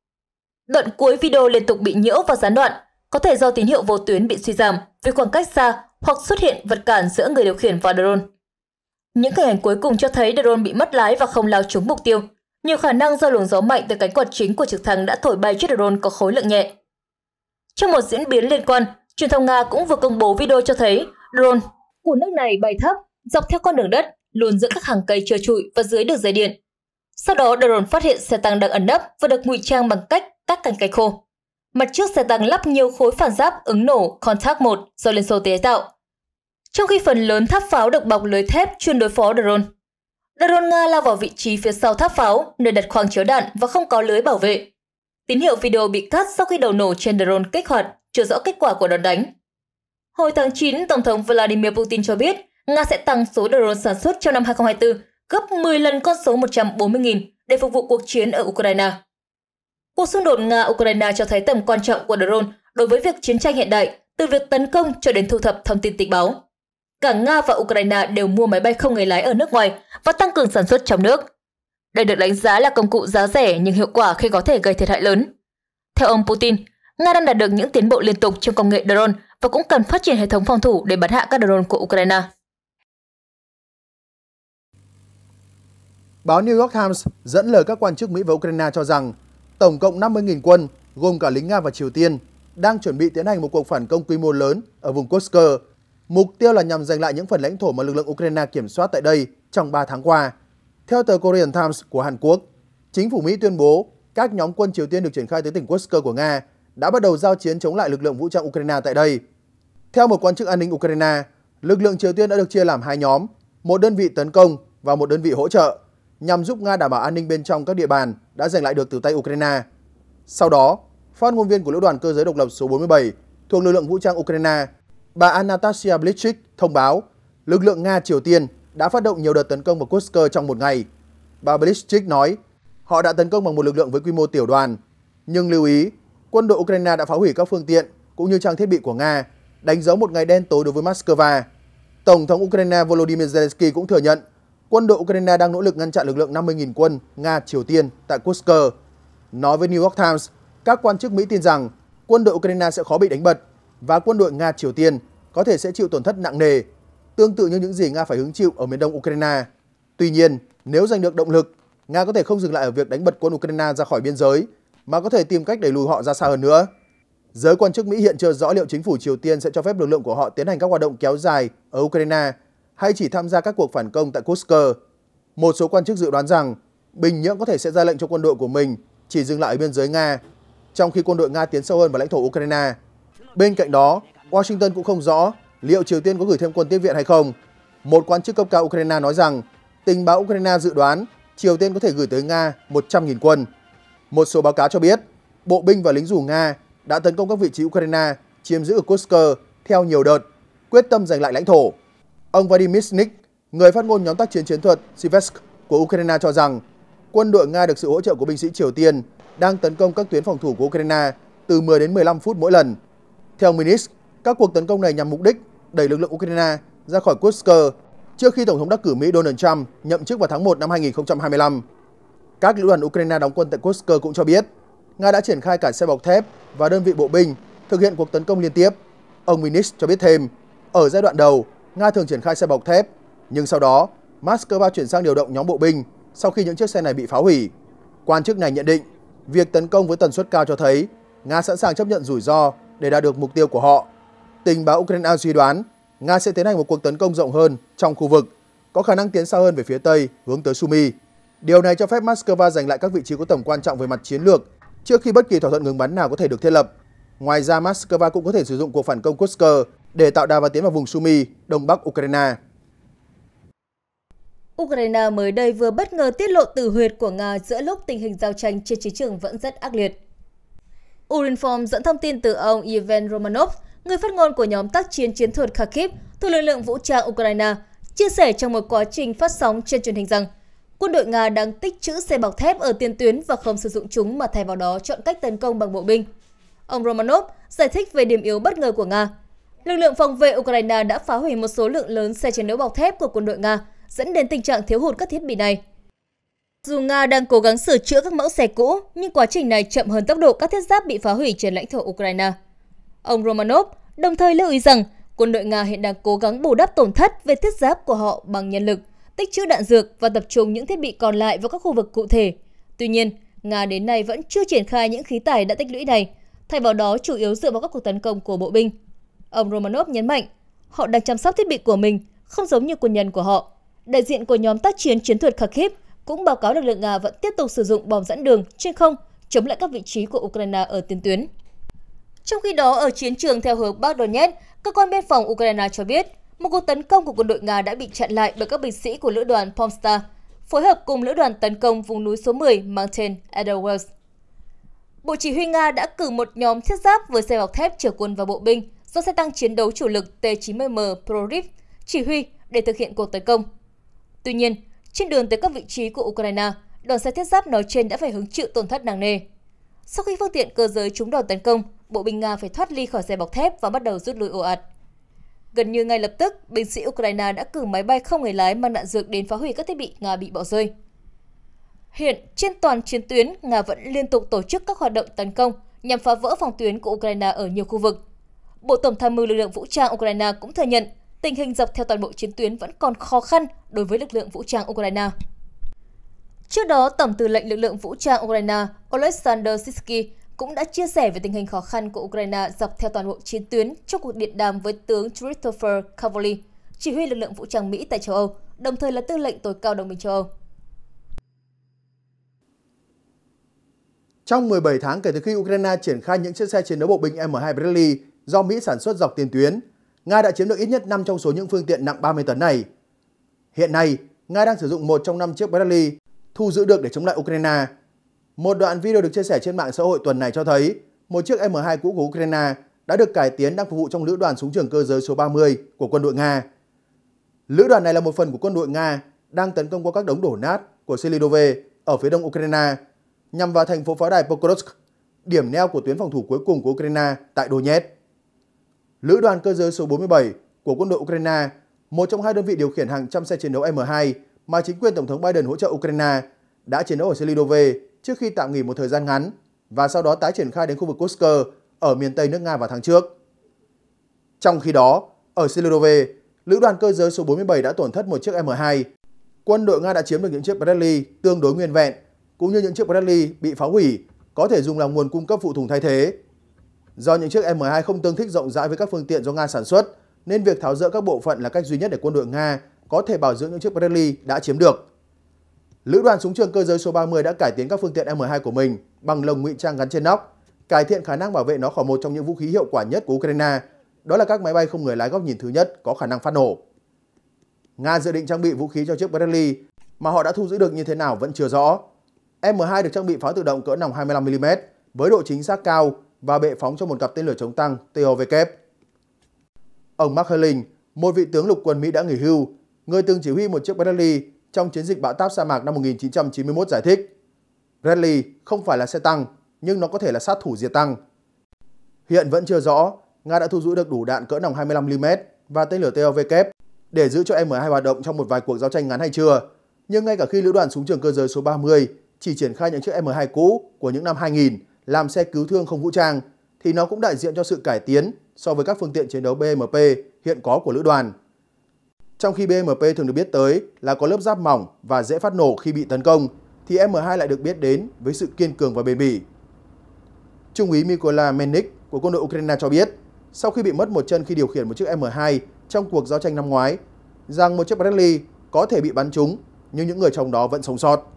Đoạn cuối video liên tục bị nhiễu và gián đoạn, có thể do tín hiệu vô tuyến bị suy giảm vì khoảng cách xa hoặc xuất hiện vật cản giữa người điều khiển và drone. Những cảnh ảnh cuối cùng cho thấy drone bị mất lái và không lao trúng mục tiêu. Nhiều khả năng do luồng gió mạnh từ cánh quạt chính của trực thăng đã thổi bay chiếc drone có khối lượng nhẹ. Trong một diễn biến liên quan, truyền thông Nga cũng vừa công bố video cho thấy drone của nước này bay thấp dọc theo con đường đất, luôn giữa các hàng cây trơ trụi và dưới đường dây điện sau đó drone phát hiện xe tăng đang ẩn nấp và được ngụy trang bằng cách các cành cây khô. Mặt trước xe tăng lắp nhiều khối phản giáp ứng nổ Contact 1 do Liên Xô chế tạo. Trong khi phần lớn tháp pháo được bọc lưới thép chuyên đối phó drone. Drone Nga lao vào vị trí phía sau tháp pháo, nơi đặt khoang chứa đạn và không có lưới bảo vệ. Tín hiệu video bị cắt sau khi đầu nổ trên drone kích hoạt, chưa rõ kết quả của đòn đánh. Hồi tháng 9, Tổng thống Vladimir Putin cho biết Nga sẽ tăng số drone sản xuất trong năm 2024 gấp 10 lần con số 140.000 để phục vụ cuộc chiến ở Ukraine. Cuộc xung đột Nga-Ukraine cho thấy tầm quan trọng của drone đối với việc chiến tranh hiện đại, từ việc tấn công cho đến thu thập thông tin tình báo. Cả Nga và Ukraine đều mua máy bay không người lái ở nước ngoài và tăng cường sản xuất trong nước. Đây được đánh giá là công cụ giá rẻ nhưng hiệu quả khi có thể gây thiệt hại lớn. Theo ông Putin, Nga đang đạt được những tiến bộ liên tục trong công nghệ drone và cũng cần phát triển hệ thống phòng thủ để bắn hạ các drone của Ukraine. Báo New York Times dẫn lời các quan chức Mỹ và Ukraine cho rằng tổng cộng 50.000 quân, gồm cả lính Nga và Triều Tiên, đang chuẩn bị tiến hành một cuộc phản công quy mô lớn ở vùng Kursk. Mục tiêu là nhằm giành lại những phần lãnh thổ mà lực lượng Ukraine kiểm soát tại đây trong 3 tháng qua. Theo tờ Korean Times của Hàn Quốc, chính phủ Mỹ tuyên bố các nhóm quân Triều Tiên được triển khai tới tỉnh Kursk của Nga đã bắt đầu giao chiến chống lại lực lượng vũ trang Ukraine tại đây. Theo một quan chức an ninh Ukraine, lực lượng Triều Tiên đã được chia làm hai nhóm, một đơn vị tấn công và một đơn vị hỗ trợ nhằm giúp Nga đảm bảo an ninh bên trong các địa bàn đã giành lại được từ tay Ukraine. Sau đó, phát ngôn viên của Lữ đoàn Cơ giới Độc lập số 47 thuộc lực lượng vũ trang Ukraine, bà Anastasia Blichik thông báo lực lượng Nga Triều Tiên đã phát động nhiều đợt tấn công vào Kursk trong một ngày. Bà Blichik nói họ đã tấn công bằng một lực lượng với quy mô tiểu đoàn, nhưng lưu ý quân đội Ukraine đã phá hủy các phương tiện cũng như trang thiết bị của Nga, đánh dấu một ngày đen tối đối với Moscow. Tổng thống Ukraine Volodymyr Zelensky cũng thừa nhận quân đội Ukraine đang nỗ lực ngăn chặn lực lượng 50.000 quân Nga Triều Tiên tại Kursk. Nói với New York Times, các quan chức Mỹ tin rằng quân đội Ukraine sẽ khó bị đánh bật và quân đội Nga Triều Tiên có thể sẽ chịu tổn thất nặng nề, tương tự như những gì Nga phải hứng chịu ở miền đông Ukraine. Tuy nhiên, nếu giành được động lực, Nga có thể không dừng lại ở việc đánh bật quân Ukraine ra khỏi biên giới, mà có thể tìm cách đẩy lùi họ ra xa hơn nữa. Giới quan chức Mỹ hiện chưa rõ liệu chính phủ Triều Tiên sẽ cho phép lực lượng của họ tiến hành các hoạt động kéo dài ở Ukraine hay chỉ tham gia các cuộc phản công tại Kursk. Một số quan chức dự đoán rằng Bình Nhưỡng có thể sẽ ra lệnh cho quân đội của mình chỉ dừng lại ở biên giới Nga, trong khi quân đội Nga tiến sâu hơn vào lãnh thổ Ukraine. Bên cạnh đó, Washington cũng không rõ liệu Triều Tiên có gửi thêm quân tiếp viện hay không. Một quan chức cấp cao Ukraine nói rằng tình báo Ukraine dự đoán Triều Tiên có thể gửi tới Nga 100.000 quân. Một số báo cáo cho biết, bộ binh và lính dù Nga đã tấn công các vị trí Ukraine chiếm giữ ở Kursk theo nhiều đợt, quyết tâm giành lại lãnh thổ. Ông Vladimir Snik, người phát ngôn nhóm tác chiến chiến thuật Sivesk của Ukraine cho rằng quân đội Nga được sự hỗ trợ của binh sĩ Triều Tiên đang tấn công các tuyến phòng thủ của Ukraine từ 10 đến 15 phút mỗi lần. Theo Minsk, các cuộc tấn công này nhằm mục đích đẩy lực lượng Ukraine ra khỏi Kursk trước khi Tổng thống đắc cử Mỹ Donald Trump nhậm chức vào tháng 1 năm 2025. Các lữ đoàn Ukraine đóng quân tại Kursk cũng cho biết, Nga đã triển khai cả xe bọc thép và đơn vị bộ binh thực hiện cuộc tấn công liên tiếp. Ông Minich cho biết thêm, ở giai đoạn đầu, Nga thường triển khai xe bọc thép, nhưng sau đó Moscow chuyển sang điều động nhóm bộ binh sau khi những chiếc xe này bị phá hủy. Quan chức này nhận định, việc tấn công với tần suất cao cho thấy Nga sẵn sàng chấp nhận rủi ro để đạt được mục tiêu của họ. Tình báo Ukraine suy đoán Nga sẽ tiến hành một cuộc tấn công rộng hơn trong khu vực, có khả năng tiến xa hơn về phía Tây hướng tới Sumy. Điều này cho phép Moscow giành lại các vị trí có tầm quan trọng về mặt chiến lược trước khi bất kỳ thỏa thuận ngừng bắn nào có thể được thiết lập. Ngoài ra, Moscow cũng có thể sử dụng cuộc phản công Kursk để tạo đà và tiến vào vùng Sumy, đông bắc Ukraine. Ukraine mới đây vừa bất ngờ tiết lộ tử huyệt của Nga giữa lúc tình hình giao tranh trên chiến trường vẫn rất ác liệt. Urinform dẫn thông tin từ ông Ivan Romanov, người phát ngôn của nhóm tác chiến chiến thuật Kharkiv thuộc lực lượng vũ trang Ukraine, chia sẻ trong một quá trình phát sóng trên truyền hình rằng quân đội Nga đang tích trữ xe bọc thép ở tiền tuyến và không sử dụng chúng mà thay vào đó chọn cách tấn công bằng bộ binh. Ông Romanov giải thích về điểm yếu bất ngờ của Nga, Lực lượng phòng vệ Ukraine đã phá hủy một số lượng lớn xe chiến đấu bọc thép của quân đội Nga, dẫn đến tình trạng thiếu hụt các thiết bị này. Dù Nga đang cố gắng sửa chữa các mẫu xe cũ, nhưng quá trình này chậm hơn tốc độ các thiết giáp bị phá hủy trên lãnh thổ Ukraine. Ông Romanov đồng thời lưu ý rằng quân đội Nga hiện đang cố gắng bù đắp tổn thất về thiết giáp của họ bằng nhân lực, tích trữ đạn dược và tập trung những thiết bị còn lại vào các khu vực cụ thể. Tuy nhiên, Nga đến nay vẫn chưa triển khai những khí tài đã tích lũy này, thay vào đó chủ yếu dựa vào các cuộc tấn công của bộ binh. Ông Romanov nhấn mạnh, họ đang chăm sóc thiết bị của mình, không giống như quân nhân của họ. Đại diện của nhóm tác chiến chiến thuật Kharkiv cũng báo cáo lực lượng Nga vẫn tiếp tục sử dụng bom dẫn đường trên không chống lại các vị trí của Ukraine ở tiền tuyến. Trong khi đó, ở chiến trường theo hướng Bắc Donetsk, cơ quan biên phòng Ukraine cho biết một cuộc tấn công của quân đội Nga đã bị chặn lại bởi các binh sĩ của lữ đoàn Pomstar, phối hợp cùng lữ đoàn tấn công vùng núi số 10 mang tên Edelweiss. Bộ chỉ huy Nga đã cử một nhóm thiết giáp với xe bọc thép chở quân và bộ binh do xe tăng chiến đấu chủ lực T-90M Prorif chỉ huy để thực hiện cuộc tấn công. Tuy nhiên, trên đường tới các vị trí của Ukraine, đoàn xe thiết giáp nói trên đã phải hứng chịu tổn thất nặng nề. Sau khi phương tiện cơ giới chúng đòn tấn công, bộ binh Nga phải thoát ly khỏi xe bọc thép và bắt đầu rút lui ồ ạt. Gần như ngay lập tức, binh sĩ Ukraine đã cử máy bay không người lái mang đạn dược đến phá hủy các thiết bị Nga bị bỏ rơi. Hiện, trên toàn chiến tuyến, Nga vẫn liên tục tổ chức các hoạt động tấn công nhằm phá vỡ phòng tuyến của Ukraine ở nhiều khu vực, Bộ Tổng tham mưu lực lượng vũ trang Ukraine cũng thừa nhận tình hình dọc theo toàn bộ chiến tuyến vẫn còn khó khăn đối với lực lượng vũ trang Ukraine. Trước đó, Tổng tư lệnh lực lượng vũ trang Ukraine Oleksandr Sisky cũng đã chia sẻ về tình hình khó khăn của Ukraine dọc theo toàn bộ chiến tuyến trong cuộc điện đàm với tướng Christopher Cavoli, chỉ huy lực lượng vũ trang Mỹ tại châu Âu, đồng thời là tư lệnh tối cao đồng minh châu Âu. Trong 17 tháng kể từ khi Ukraine triển khai những chiếc xe chiến đấu bộ binh M2 Bradley do Mỹ sản xuất dọc tiền tuyến, Nga đã chiếm được ít nhất 5 trong số những phương tiện nặng 30 tấn này. Hiện nay, Nga đang sử dụng một trong năm chiếc Bradley thu giữ được để chống lại Ukraine. Một đoạn video được chia sẻ trên mạng xã hội tuần này cho thấy một chiếc M2 cũ của Ukraine đã được cải tiến đang phục vụ trong lữ đoàn súng trường cơ giới số 30 của quân đội Nga. Lữ đoàn này là một phần của quân đội Nga đang tấn công qua các đống đổ nát của Selidove ở phía đông Ukraine nhằm vào thành phố pháo đài Pokrovsk, điểm neo của tuyến phòng thủ cuối cùng của Ukraine tại Donetsk. Lữ đoàn cơ giới số 47 của quân đội Ukraine, một trong hai đơn vị điều khiển hàng trăm xe chiến đấu M2 mà chính quyền Tổng thống Biden hỗ trợ Ukraine, đã chiến đấu ở Selidove trước khi tạm nghỉ một thời gian ngắn và sau đó tái triển khai đến khu vực Kursk ở miền Tây nước Nga vào tháng trước. Trong khi đó, ở Selidove, lữ đoàn cơ giới số 47 đã tổn thất một chiếc M2. Quân đội Nga đã chiếm được những chiếc Bradley tương đối nguyên vẹn, cũng như những chiếc Bradley bị phá hủy, có thể dùng làm nguồn cung cấp phụ thùng thay thế. Do những chiếc M2 không tương thích rộng rãi với các phương tiện do Nga sản xuất, nên việc tháo dỡ các bộ phận là cách duy nhất để quân đội Nga có thể bảo dưỡng những chiếc Bradley đã chiếm được. Lữ đoàn súng trường cơ giới số 30 đã cải tiến các phương tiện M2 của mình bằng lồng ngụy trang gắn trên nóc, cải thiện khả năng bảo vệ nó khỏi một trong những vũ khí hiệu quả nhất của Ukraine, đó là các máy bay không người lái góc nhìn thứ nhất có khả năng phát nổ. Nga dự định trang bị vũ khí cho chiếc Bradley mà họ đã thu giữ được như thế nào vẫn chưa rõ. M2 được trang bị pháo tự động cỡ nòng 25mm với độ chính xác cao và bệ phóng cho một cặp tên lửa chống tăng TOVK. Ông Mark Helling, một vị tướng lục quân Mỹ đã nghỉ hưu, người từng chỉ huy một chiếc Bradley trong chiến dịch bão táp sa mạc năm 1991 giải thích. Bradley không phải là xe tăng, nhưng nó có thể là sát thủ diệt tăng. Hiện vẫn chưa rõ, Nga đã thu giữ được đủ đạn cỡ nòng 25mm và tên lửa TOVK để giữ cho M2 hoạt động trong một vài cuộc giao tranh ngắn hay chưa. Nhưng ngay cả khi lữ đoàn súng trường cơ giới số 30 chỉ triển khai những chiếc M2 cũ của những năm 2000, làm xe cứu thương không vũ trang thì nó cũng đại diện cho sự cải tiến so với các phương tiện chiến đấu BMP hiện có của lữ đoàn. Trong khi BMP thường được biết tới là có lớp giáp mỏng và dễ phát nổ khi bị tấn công, thì M2 lại được biết đến với sự kiên cường và bền bỉ. Trung úy Mikola Menik của quân đội Ukraine cho biết, sau khi bị mất một chân khi điều khiển một chiếc M2 trong cuộc giao tranh năm ngoái, rằng một chiếc Bradley có thể bị bắn trúng nhưng những người trong đó vẫn sống sót.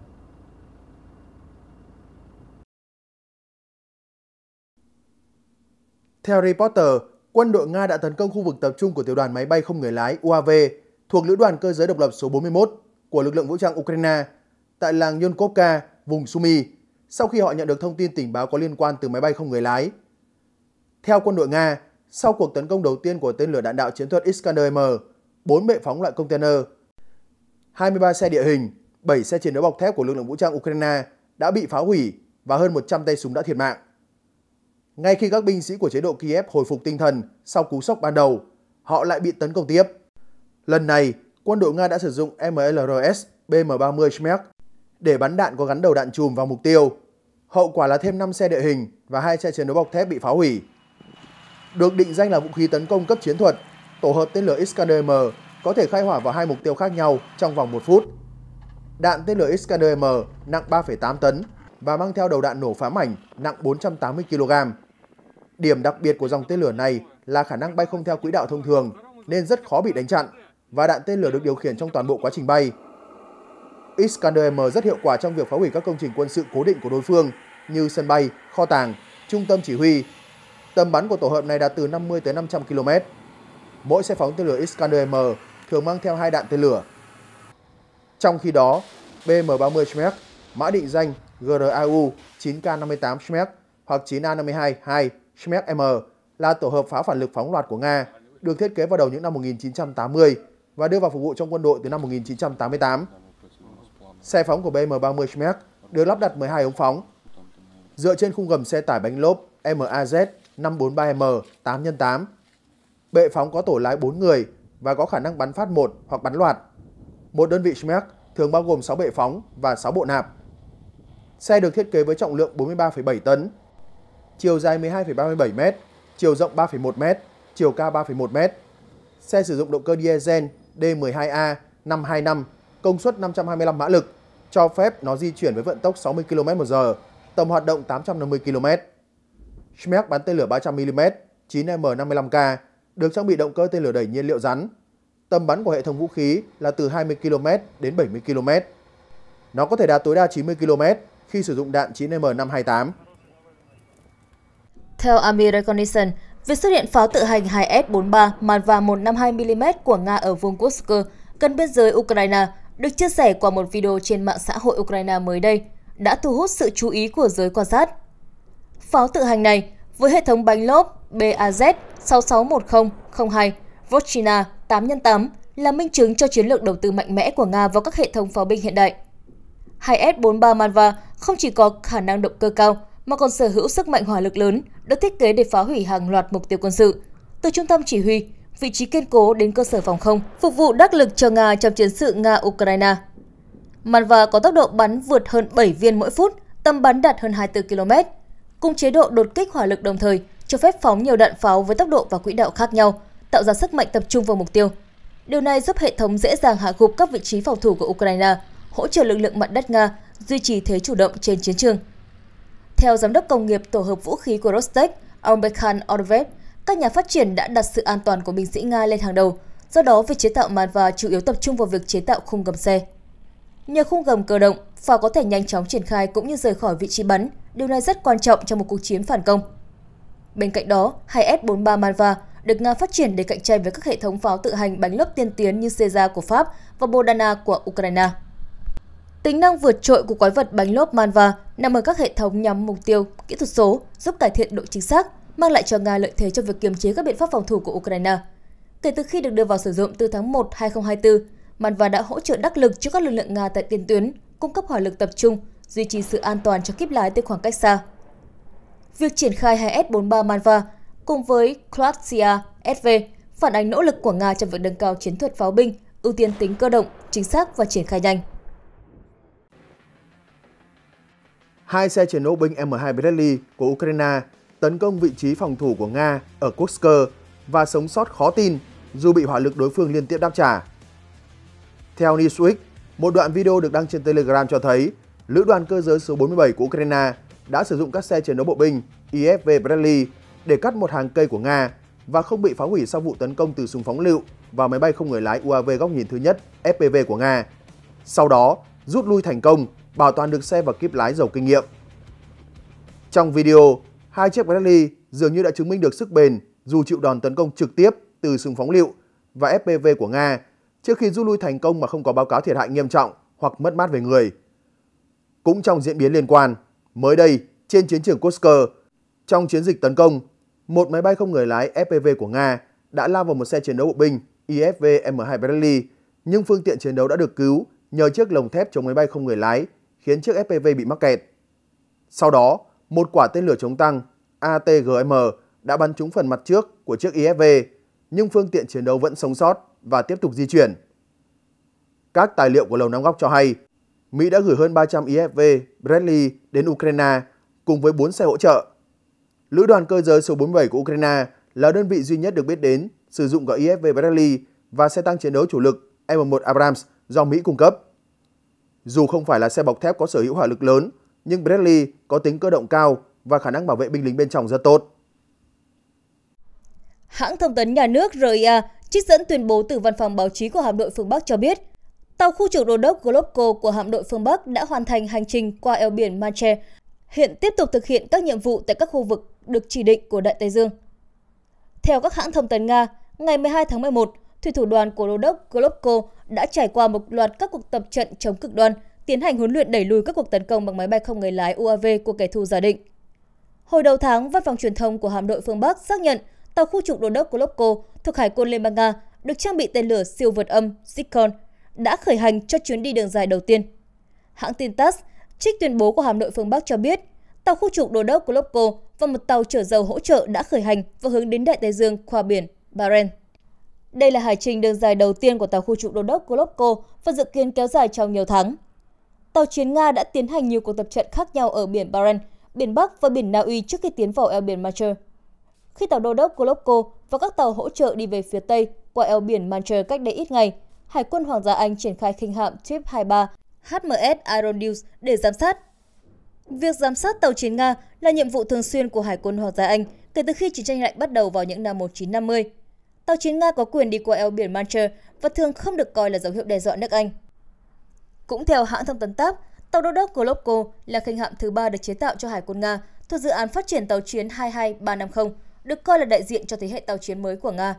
Theo Reporter, quân đội Nga đã tấn công khu vực tập trung của tiểu đoàn máy bay không người lái UAV thuộc Lữ đoàn Cơ giới Độc lập số 41 của lực lượng vũ trang Ukraine tại làng Yonkovka, vùng Sumy, sau khi họ nhận được thông tin tình báo có liên quan từ máy bay không người lái. Theo quân đội Nga, sau cuộc tấn công đầu tiên của tên lửa đạn đạo chiến thuật Iskander-M, 4 bệ phóng loại container, 23 xe địa hình, 7 xe chiến đấu bọc thép của lực lượng vũ trang Ukraine đã bị phá hủy và hơn 100 tay súng đã thiệt mạng. Ngay khi các binh sĩ của chế độ Kiev hồi phục tinh thần sau cú sốc ban đầu, họ lại bị tấn công tiếp. Lần này, quân đội Nga đã sử dụng MLRS BM-30 Shmek để bắn đạn có gắn đầu đạn chùm vào mục tiêu. Hậu quả là thêm 5 xe địa hình và hai xe chiến đấu bọc thép bị phá hủy. Được định danh là vũ khí tấn công cấp chiến thuật, tổ hợp tên lửa Iskander-M có thể khai hỏa vào hai mục tiêu khác nhau trong vòng 1 phút. Đạn tên lửa Iskander-M nặng 3,8 tấn và mang theo đầu đạn nổ phá mảnh nặng 480 kg. Điểm đặc biệt của dòng tên lửa này là khả năng bay không theo quỹ đạo thông thường nên rất khó bị đánh chặn và đạn tên lửa được điều khiển trong toàn bộ quá trình bay. Iskander-M rất hiệu quả trong việc phá hủy các công trình quân sự cố định của đối phương như sân bay, kho tàng, trung tâm chỉ huy. Tầm bắn của tổ hợp này đạt từ 50 tới 500 km. Mỗi xe phóng tên lửa Iskander-M thường mang theo hai đạn tên lửa. Trong khi đó, BM-30 Schmeck, mã định danh GRAU 9K58 Schmeck hoặc 9A52-2 Shmek-M là tổ hợp pháo phản lực phóng loạt của Nga, được thiết kế vào đầu những năm 1980 và đưa vào phục vụ trong quân đội từ năm 1988. Xe phóng của BM-30 Schmeck được lắp đặt 12 ống phóng, dựa trên khung gầm xe tải bánh lốp MAZ 543M 8x8. Bệ phóng có tổ lái 4 người và có khả năng bắn phát một hoặc bắn loạt. Một đơn vị Schmeck thường bao gồm 6 bệ phóng và 6 bộ nạp. Xe được thiết kế với trọng lượng 43,7 tấn chiều dài 12,37m, chiều rộng 3,1m, chiều cao 3,1m. Xe sử dụng động cơ diesel D12A 525, công suất 525 mã lực, cho phép nó di chuyển với vận tốc 60 km/h, tầm hoạt động 850 km. Schmeck bắn tên lửa 300mm 9M55K, được trang bị động cơ tên lửa đẩy nhiên liệu rắn. Tầm bắn của hệ thống vũ khí là từ 20 km đến 70 km. Nó có thể đạt tối đa 90 km khi sử dụng đạn 9M528. Theo Army Reconnaissance, việc xuất hiện pháo tự hành 2S-43 màn và 152mm của Nga ở vùng Kursk gần biên giới Ukraine được chia sẻ qua một video trên mạng xã hội Ukraine mới đây đã thu hút sự chú ý của giới quan sát. Pháo tự hành này với hệ thống bánh lốp BAZ 661002 Vochina 8x8 là minh chứng cho chiến lược đầu tư mạnh mẽ của Nga vào các hệ thống pháo binh hiện đại. 2S-43 Manva không chỉ có khả năng động cơ cao mà còn sở hữu sức mạnh hỏa lực lớn, được thiết kế để phá hủy hàng loạt mục tiêu quân sự. Từ trung tâm chỉ huy, vị trí kiên cố đến cơ sở phòng không, phục vụ đắc lực cho Nga trong chiến sự Nga-Ukraine. Manva có tốc độ bắn vượt hơn 7 viên mỗi phút, tầm bắn đạt hơn 24 km. Cùng chế độ đột kích hỏa lực đồng thời, cho phép phóng nhiều đạn pháo với tốc độ và quỹ đạo khác nhau, tạo ra sức mạnh tập trung vào mục tiêu. Điều này giúp hệ thống dễ dàng hạ gục các vị trí phòng thủ của Ukraine, hỗ trợ lực lượng mặt đất Nga duy trì thế chủ động trên chiến trường. Theo Giám đốc Công nghiệp Tổ hợp Vũ khí của Rostec, ông Bekhan Orvev, các nhà phát triển đã đặt sự an toàn của binh sĩ Nga lên hàng đầu, do đó việc chế tạo màn và chủ yếu tập trung vào việc chế tạo khung gầm xe. Nhờ khung gầm cơ động, pháo có thể nhanh chóng triển khai cũng như rời khỏi vị trí bắn, điều này rất quan trọng trong một cuộc chiến phản công. Bên cạnh đó, hai S-43 Manva được Nga phát triển để cạnh tranh với các hệ thống pháo tự hành bánh lốp tiên tiến như Caesar của Pháp và Bodana của Ukraine. Tính năng vượt trội của quái vật bánh lốp Manva nằm ở các hệ thống nhắm mục tiêu, kỹ thuật số, giúp cải thiện độ chính xác, mang lại cho Nga lợi thế trong việc kiềm chế các biện pháp phòng thủ của Ukraine. Kể từ khi được đưa vào sử dụng từ tháng 1 2024, Manva đã hỗ trợ đắc lực cho các lực lượng Nga tại tiền tuyến, cung cấp hỏa lực tập trung, duy trì sự an toàn cho kíp lái từ khoảng cách xa. Việc triển khai 2S-43 Manva cùng với Klatia SV phản ánh nỗ lực của Nga trong việc nâng cao chiến thuật pháo binh, ưu tiên tính cơ động, chính xác và triển khai nhanh. hai xe chiến đấu binh M2 Bradley của Ukraine tấn công vị trí phòng thủ của Nga ở Kursk và sống sót khó tin dù bị hỏa lực đối phương liên tiếp đáp trả. Theo Newsweek, một đoạn video được đăng trên Telegram cho thấy lữ đoàn cơ giới số 47 của Ukraine đã sử dụng các xe chiến đấu bộ binh IFV e Bradley để cắt một hàng cây của Nga và không bị phá hủy sau vụ tấn công từ súng phóng lựu và máy bay không người lái UAV góc nhìn thứ nhất FPV của Nga. Sau đó, rút lui thành công bảo toàn được xe và kíp lái giàu kinh nghiệm. Trong video, hai chiếc Bentley dường như đã chứng minh được sức bền dù chịu đòn tấn công trực tiếp từ súng phóng lựu và FPV của Nga trước khi rút lui thành công mà không có báo cáo thiệt hại nghiêm trọng hoặc mất mát về người. Cũng trong diễn biến liên quan, mới đây trên chiến trường Kursk, trong chiến dịch tấn công, một máy bay không người lái FPV của Nga đã lao vào một xe chiến đấu bộ binh IFV M2 Bradley, nhưng phương tiện chiến đấu đã được cứu nhờ chiếc lồng thép chống máy bay không người lái khiến chiếc FPV bị mắc kẹt. Sau đó, một quả tên lửa chống tăng ATGM đã bắn trúng phần mặt trước của chiếc IFV, nhưng phương tiện chiến đấu vẫn sống sót và tiếp tục di chuyển. Các tài liệu của Lầu Năm Góc cho hay, Mỹ đã gửi hơn 300 IFV Bradley đến Ukraine cùng với 4 xe hỗ trợ. Lữ đoàn cơ giới số 47 của Ukraine là đơn vị duy nhất được biết đến sử dụng cả IFV Bradley và xe tăng chiến đấu chủ lực M1 Abrams do Mỹ cung cấp. Dù không phải là xe bọc thép có sở hữu hỏa lực lớn, nhưng Bradley có tính cơ động cao và khả năng bảo vệ binh lính bên trong rất tốt. Hãng thông tấn nhà nước RIA trích dẫn tuyên bố từ văn phòng báo chí của hạm đội phương Bắc cho biết, tàu khu trục đô đốc Globco của hạm đội phương Bắc đã hoàn thành hành trình qua eo biển Manche, hiện tiếp tục thực hiện các nhiệm vụ tại các khu vực được chỉ định của Đại Tây Dương. Theo các hãng thông tấn Nga, ngày 12 tháng 11, thủy thủ đoàn của đô đốc Globko đã trải qua một loạt các cuộc tập trận chống cực đoan, tiến hành huấn luyện đẩy lùi các cuộc tấn công bằng máy bay không người lái UAV của kẻ thù giả định. Hồi đầu tháng, văn phòng truyền thông của hạm đội phương Bắc xác nhận tàu khu trục đô đốc Globko thuộc Hải quân Liên bang Nga được trang bị tên lửa siêu vượt âm Zircon đã khởi hành cho chuyến đi đường dài đầu tiên. Hãng tin TASS trích tuyên bố của hạm đội phương Bắc cho biết tàu khu trục đô đốc Globko và một tàu chở dầu hỗ trợ đã khởi hành và hướng đến Đại Tây Dương qua biển Barents. Đây là hải trình đường dài đầu tiên của tàu khu trục đô đốc Kolobko và dự kiến kéo dài trong nhiều tháng. Tàu chiến Nga đã tiến hành nhiều cuộc tập trận khác nhau ở biển Barents, biển Bắc và biển Na Uy trước khi tiến vào eo biển Manchur. Khi tàu đô đốc Kolobko và các tàu hỗ trợ đi về phía Tây qua eo biển Manchur cách đây ít ngày, Hải quân Hoàng gia Anh triển khai khinh hạm Trip 23 HMS Iron Deuce để giám sát. Việc giám sát tàu chiến Nga là nhiệm vụ thường xuyên của Hải quân Hoàng gia Anh kể từ khi chiến tranh lạnh bắt đầu vào những năm 1950 tàu chiến Nga có quyền đi qua eo biển Mancher và thường không được coi là dấu hiệu đe dọa nước Anh. Cũng theo hãng thông tấn TASS, tàu đô đốc Golobko là khinh hạm thứ ba được chế tạo cho Hải quân Nga thuộc dự án phát triển tàu chiến 22350, được coi là đại diện cho thế hệ tàu chiến mới của Nga.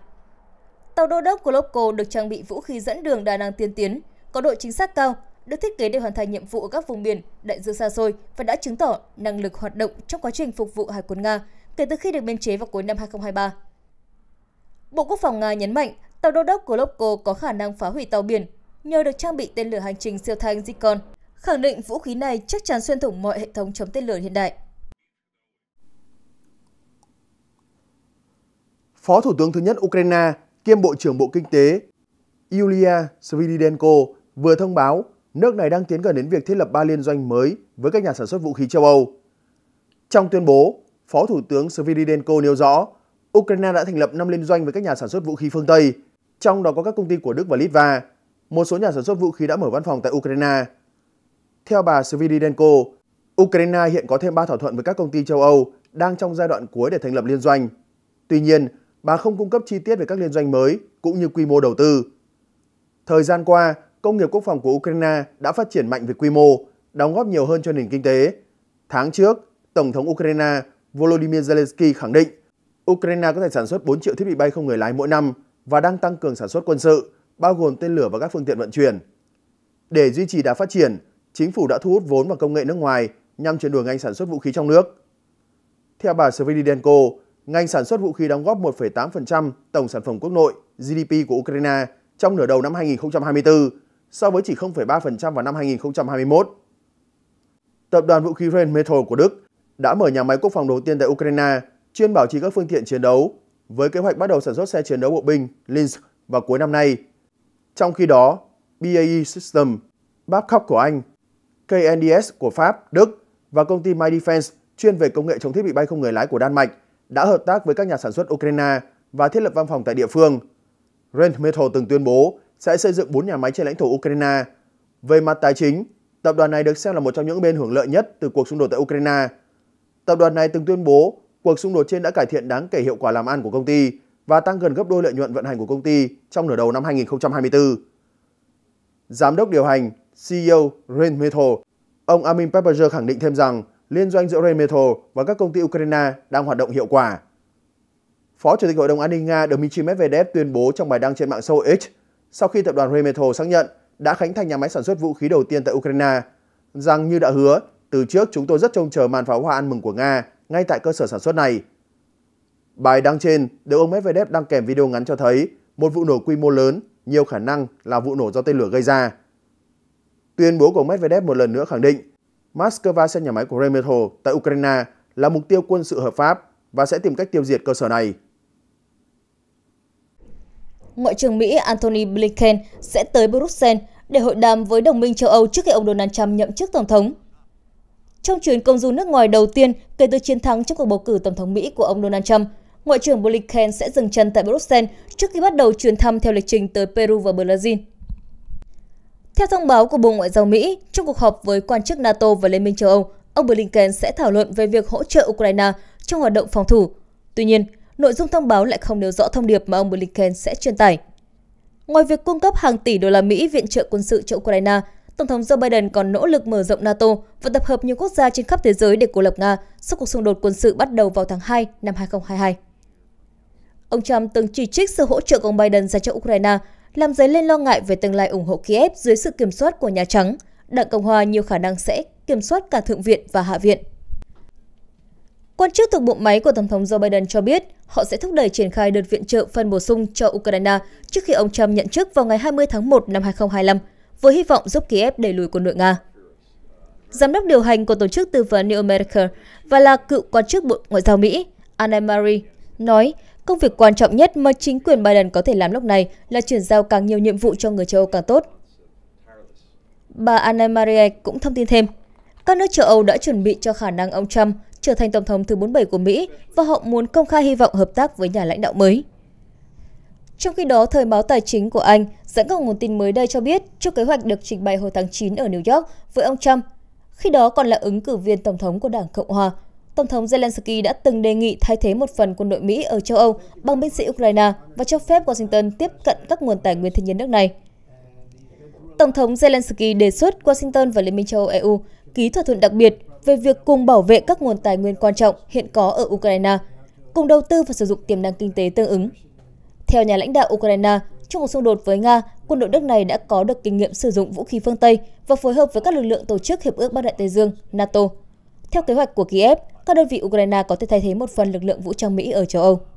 Tàu đô đốc Golobko được trang bị vũ khí dẫn đường đa năng tiên tiến, có độ chính xác cao, được thiết kế để hoàn thành nhiệm vụ ở các vùng biển, đại dương xa xôi và đã chứng tỏ năng lực hoạt động trong quá trình phục vụ Hải quân Nga kể từ khi được biên chế vào cuối năm 2023. Bộ Quốc phòng Nga nhấn mạnh tàu đô đốc của Lobco có khả năng phá hủy tàu biển nhờ được trang bị tên lửa hành trình siêu thanh Zircon, khẳng định vũ khí này chắc chắn xuyên thủng mọi hệ thống chống tên lửa hiện đại. Phó Thủ tướng thứ nhất Ukraine kiêm Bộ trưởng Bộ Kinh tế Yulia Svidenko vừa thông báo nước này đang tiến gần đến việc thiết lập ba liên doanh mới với các nhà sản xuất vũ khí châu Âu. Trong tuyên bố, Phó Thủ tướng Svidenko nêu rõ Ukraine đã thành lập 5 liên doanh với các nhà sản xuất vũ khí phương Tây, trong đó có các công ty của Đức và Litva. Một số nhà sản xuất vũ khí đã mở văn phòng tại Ukraine. Theo bà Svidenko, Ukraine hiện có thêm 3 thỏa thuận với các công ty châu Âu đang trong giai đoạn cuối để thành lập liên doanh. Tuy nhiên, bà không cung cấp chi tiết về các liên doanh mới cũng như quy mô đầu tư. Thời gian qua, công nghiệp quốc phòng của Ukraine đã phát triển mạnh về quy mô, đóng góp nhiều hơn cho nền kinh tế. Tháng trước, Tổng thống Ukraine Volodymyr Zelensky khẳng định Ukraine có thể sản xuất 4 triệu thiết bị bay không người lái mỗi năm và đang tăng cường sản xuất quân sự, bao gồm tên lửa và các phương tiện vận chuyển. Để duy trì đà phát triển, chính phủ đã thu hút vốn và công nghệ nước ngoài nhằm chuyển đổi ngành sản xuất vũ khí trong nước. Theo bà Sviridenko, ngành sản xuất vũ khí đóng góp 1,8% tổng sản phẩm quốc nội GDP của Ukraine trong nửa đầu năm 2024 so với chỉ 0,3% vào năm 2021. Tập đoàn vũ khí Rheinmetall của Đức đã mở nhà máy quốc phòng đầu tiên tại Ukraine chuyên bảo trì các phương tiện chiến đấu với kế hoạch bắt đầu sản xuất xe chiến đấu bộ binh Lynx vào cuối năm nay. Trong khi đó, BAE System, Babcock của Anh, KNDS của Pháp, Đức và công ty My Defense chuyên về công nghệ chống thiết bị bay không người lái của Đan Mạch đã hợp tác với các nhà sản xuất Ukraine và thiết lập văn phòng tại địa phương. Rheinmetall từng tuyên bố sẽ xây dựng 4 nhà máy trên lãnh thổ Ukraine. Về mặt tài chính, tập đoàn này được xem là một trong những bên hưởng lợi nhất từ cuộc xung đột tại Ukraine. Tập đoàn này từng tuyên bố cuộc xung đột trên đã cải thiện đáng kể hiệu quả làm ăn của công ty và tăng gần gấp đôi lợi nhuận vận hành của công ty trong nửa đầu năm 2024. Giám đốc điều hành CEO Rain Metal, ông Amin Pepperger khẳng định thêm rằng liên doanh giữa Rain Metal và các công ty Ukraine đang hoạt động hiệu quả. Phó Chủ tịch Hội đồng An ninh Nga Dmitry Medvedev tuyên bố trong bài đăng trên mạng xã hội X sau khi tập đoàn Rain Metal xác nhận đã khánh thành nhà máy sản xuất vũ khí đầu tiên tại Ukraine, rằng như đã hứa, từ trước chúng tôi rất trông chờ màn pháo hoa ăn mừng của Nga ngay tại cơ sở sản xuất này. Bài đăng trên được ông Medvedev đăng kèm video ngắn cho thấy một vụ nổ quy mô lớn, nhiều khả năng là vụ nổ do tên lửa gây ra. Tuyên bố của Medvedev một lần nữa khẳng định Moscow xem nhà máy của Remetal tại Ukraine là mục tiêu quân sự hợp pháp và sẽ tìm cách tiêu diệt cơ sở này. Ngoại trưởng Mỹ Antony Blinken sẽ tới Bruxelles để hội đàm với đồng minh châu Âu trước khi ông Donald Trump nhậm chức tổng thống. Trong chuyến công du nước ngoài đầu tiên kể từ chiến thắng trong cuộc bầu cử tổng thống Mỹ của ông Donald Trump, Ngoại trưởng Blinken sẽ dừng chân tại Bruxelles trước khi bắt đầu chuyến thăm theo lịch trình tới Peru và Brazil. Theo thông báo của Bộ Ngoại giao Mỹ, trong cuộc họp với quan chức NATO và Liên minh châu Âu, ông Blinken sẽ thảo luận về việc hỗ trợ Ukraine trong hoạt động phòng thủ. Tuy nhiên, nội dung thông báo lại không nêu rõ thông điệp mà ông Blinken sẽ truyền tải. Ngoài việc cung cấp hàng tỷ đô la Mỹ viện trợ quân sự cho Ukraine, Tổng thống Joe Biden còn nỗ lực mở rộng NATO và tập hợp nhiều quốc gia trên khắp thế giới để cô lập Nga sau cuộc xung đột quân sự bắt đầu vào tháng 2 năm 2022. Ông Trump từng chỉ trích sự hỗ trợ của ông Biden dành cho Ukraine, làm dấy lên lo ngại về tương lai ủng hộ Kiev dưới sự kiểm soát của Nhà Trắng. Đảng Cộng Hòa nhiều khả năng sẽ kiểm soát cả Thượng viện và Hạ viện. Quan chức thuộc bộ máy của Tổng thống Joe Biden cho biết họ sẽ thúc đẩy triển khai đợt viện trợ phân bổ sung cho Ukraine trước khi ông Trump nhận chức vào ngày 20 tháng 1 năm 2025 với hy vọng giúp Kiev đẩy lùi quân đội Nga. Giám đốc điều hành của tổ chức tư vấn New America và là cựu quan chức Bộ Ngoại giao Mỹ, Anne Marie, nói công việc quan trọng nhất mà chính quyền Biden có thể làm lúc này là chuyển giao càng nhiều nhiệm vụ cho người châu Âu càng tốt. Bà Anne Marie cũng thông tin thêm, các nước châu Âu đã chuẩn bị cho khả năng ông Trump trở thành tổng thống thứ 47 của Mỹ và họ muốn công khai hy vọng hợp tác với nhà lãnh đạo mới. Trong khi đó, thời báo tài chính của Anh Dẫn các nguồn tin mới đây cho biết, trước kế hoạch được trình bày hồi tháng 9 ở New York với ông Trump, khi đó còn là ứng cử viên tổng thống của Đảng Cộng hòa, Tổng thống Zelensky đã từng đề nghị thay thế một phần quân đội Mỹ ở châu Âu bằng binh sĩ Ukraine và cho phép Washington tiếp cận các nguồn tài nguyên thiên nhiên nước này. Tổng thống Zelensky đề xuất Washington và Liên minh châu Âu EU ký thỏa thuận đặc biệt về việc cùng bảo vệ các nguồn tài nguyên quan trọng hiện có ở Ukraine, cùng đầu tư và sử dụng tiềm năng kinh tế tương ứng. Theo nhà lãnh đạo Ukraine, trong cuộc xung đột với Nga, quân đội nước này đã có được kinh nghiệm sử dụng vũ khí phương Tây và phối hợp với các lực lượng tổ chức Hiệp ước Bắc Đại Tây Dương, NATO. Theo kế hoạch của Kiev, các đơn vị Ukraine có thể thay thế một phần lực lượng vũ trang Mỹ ở châu Âu.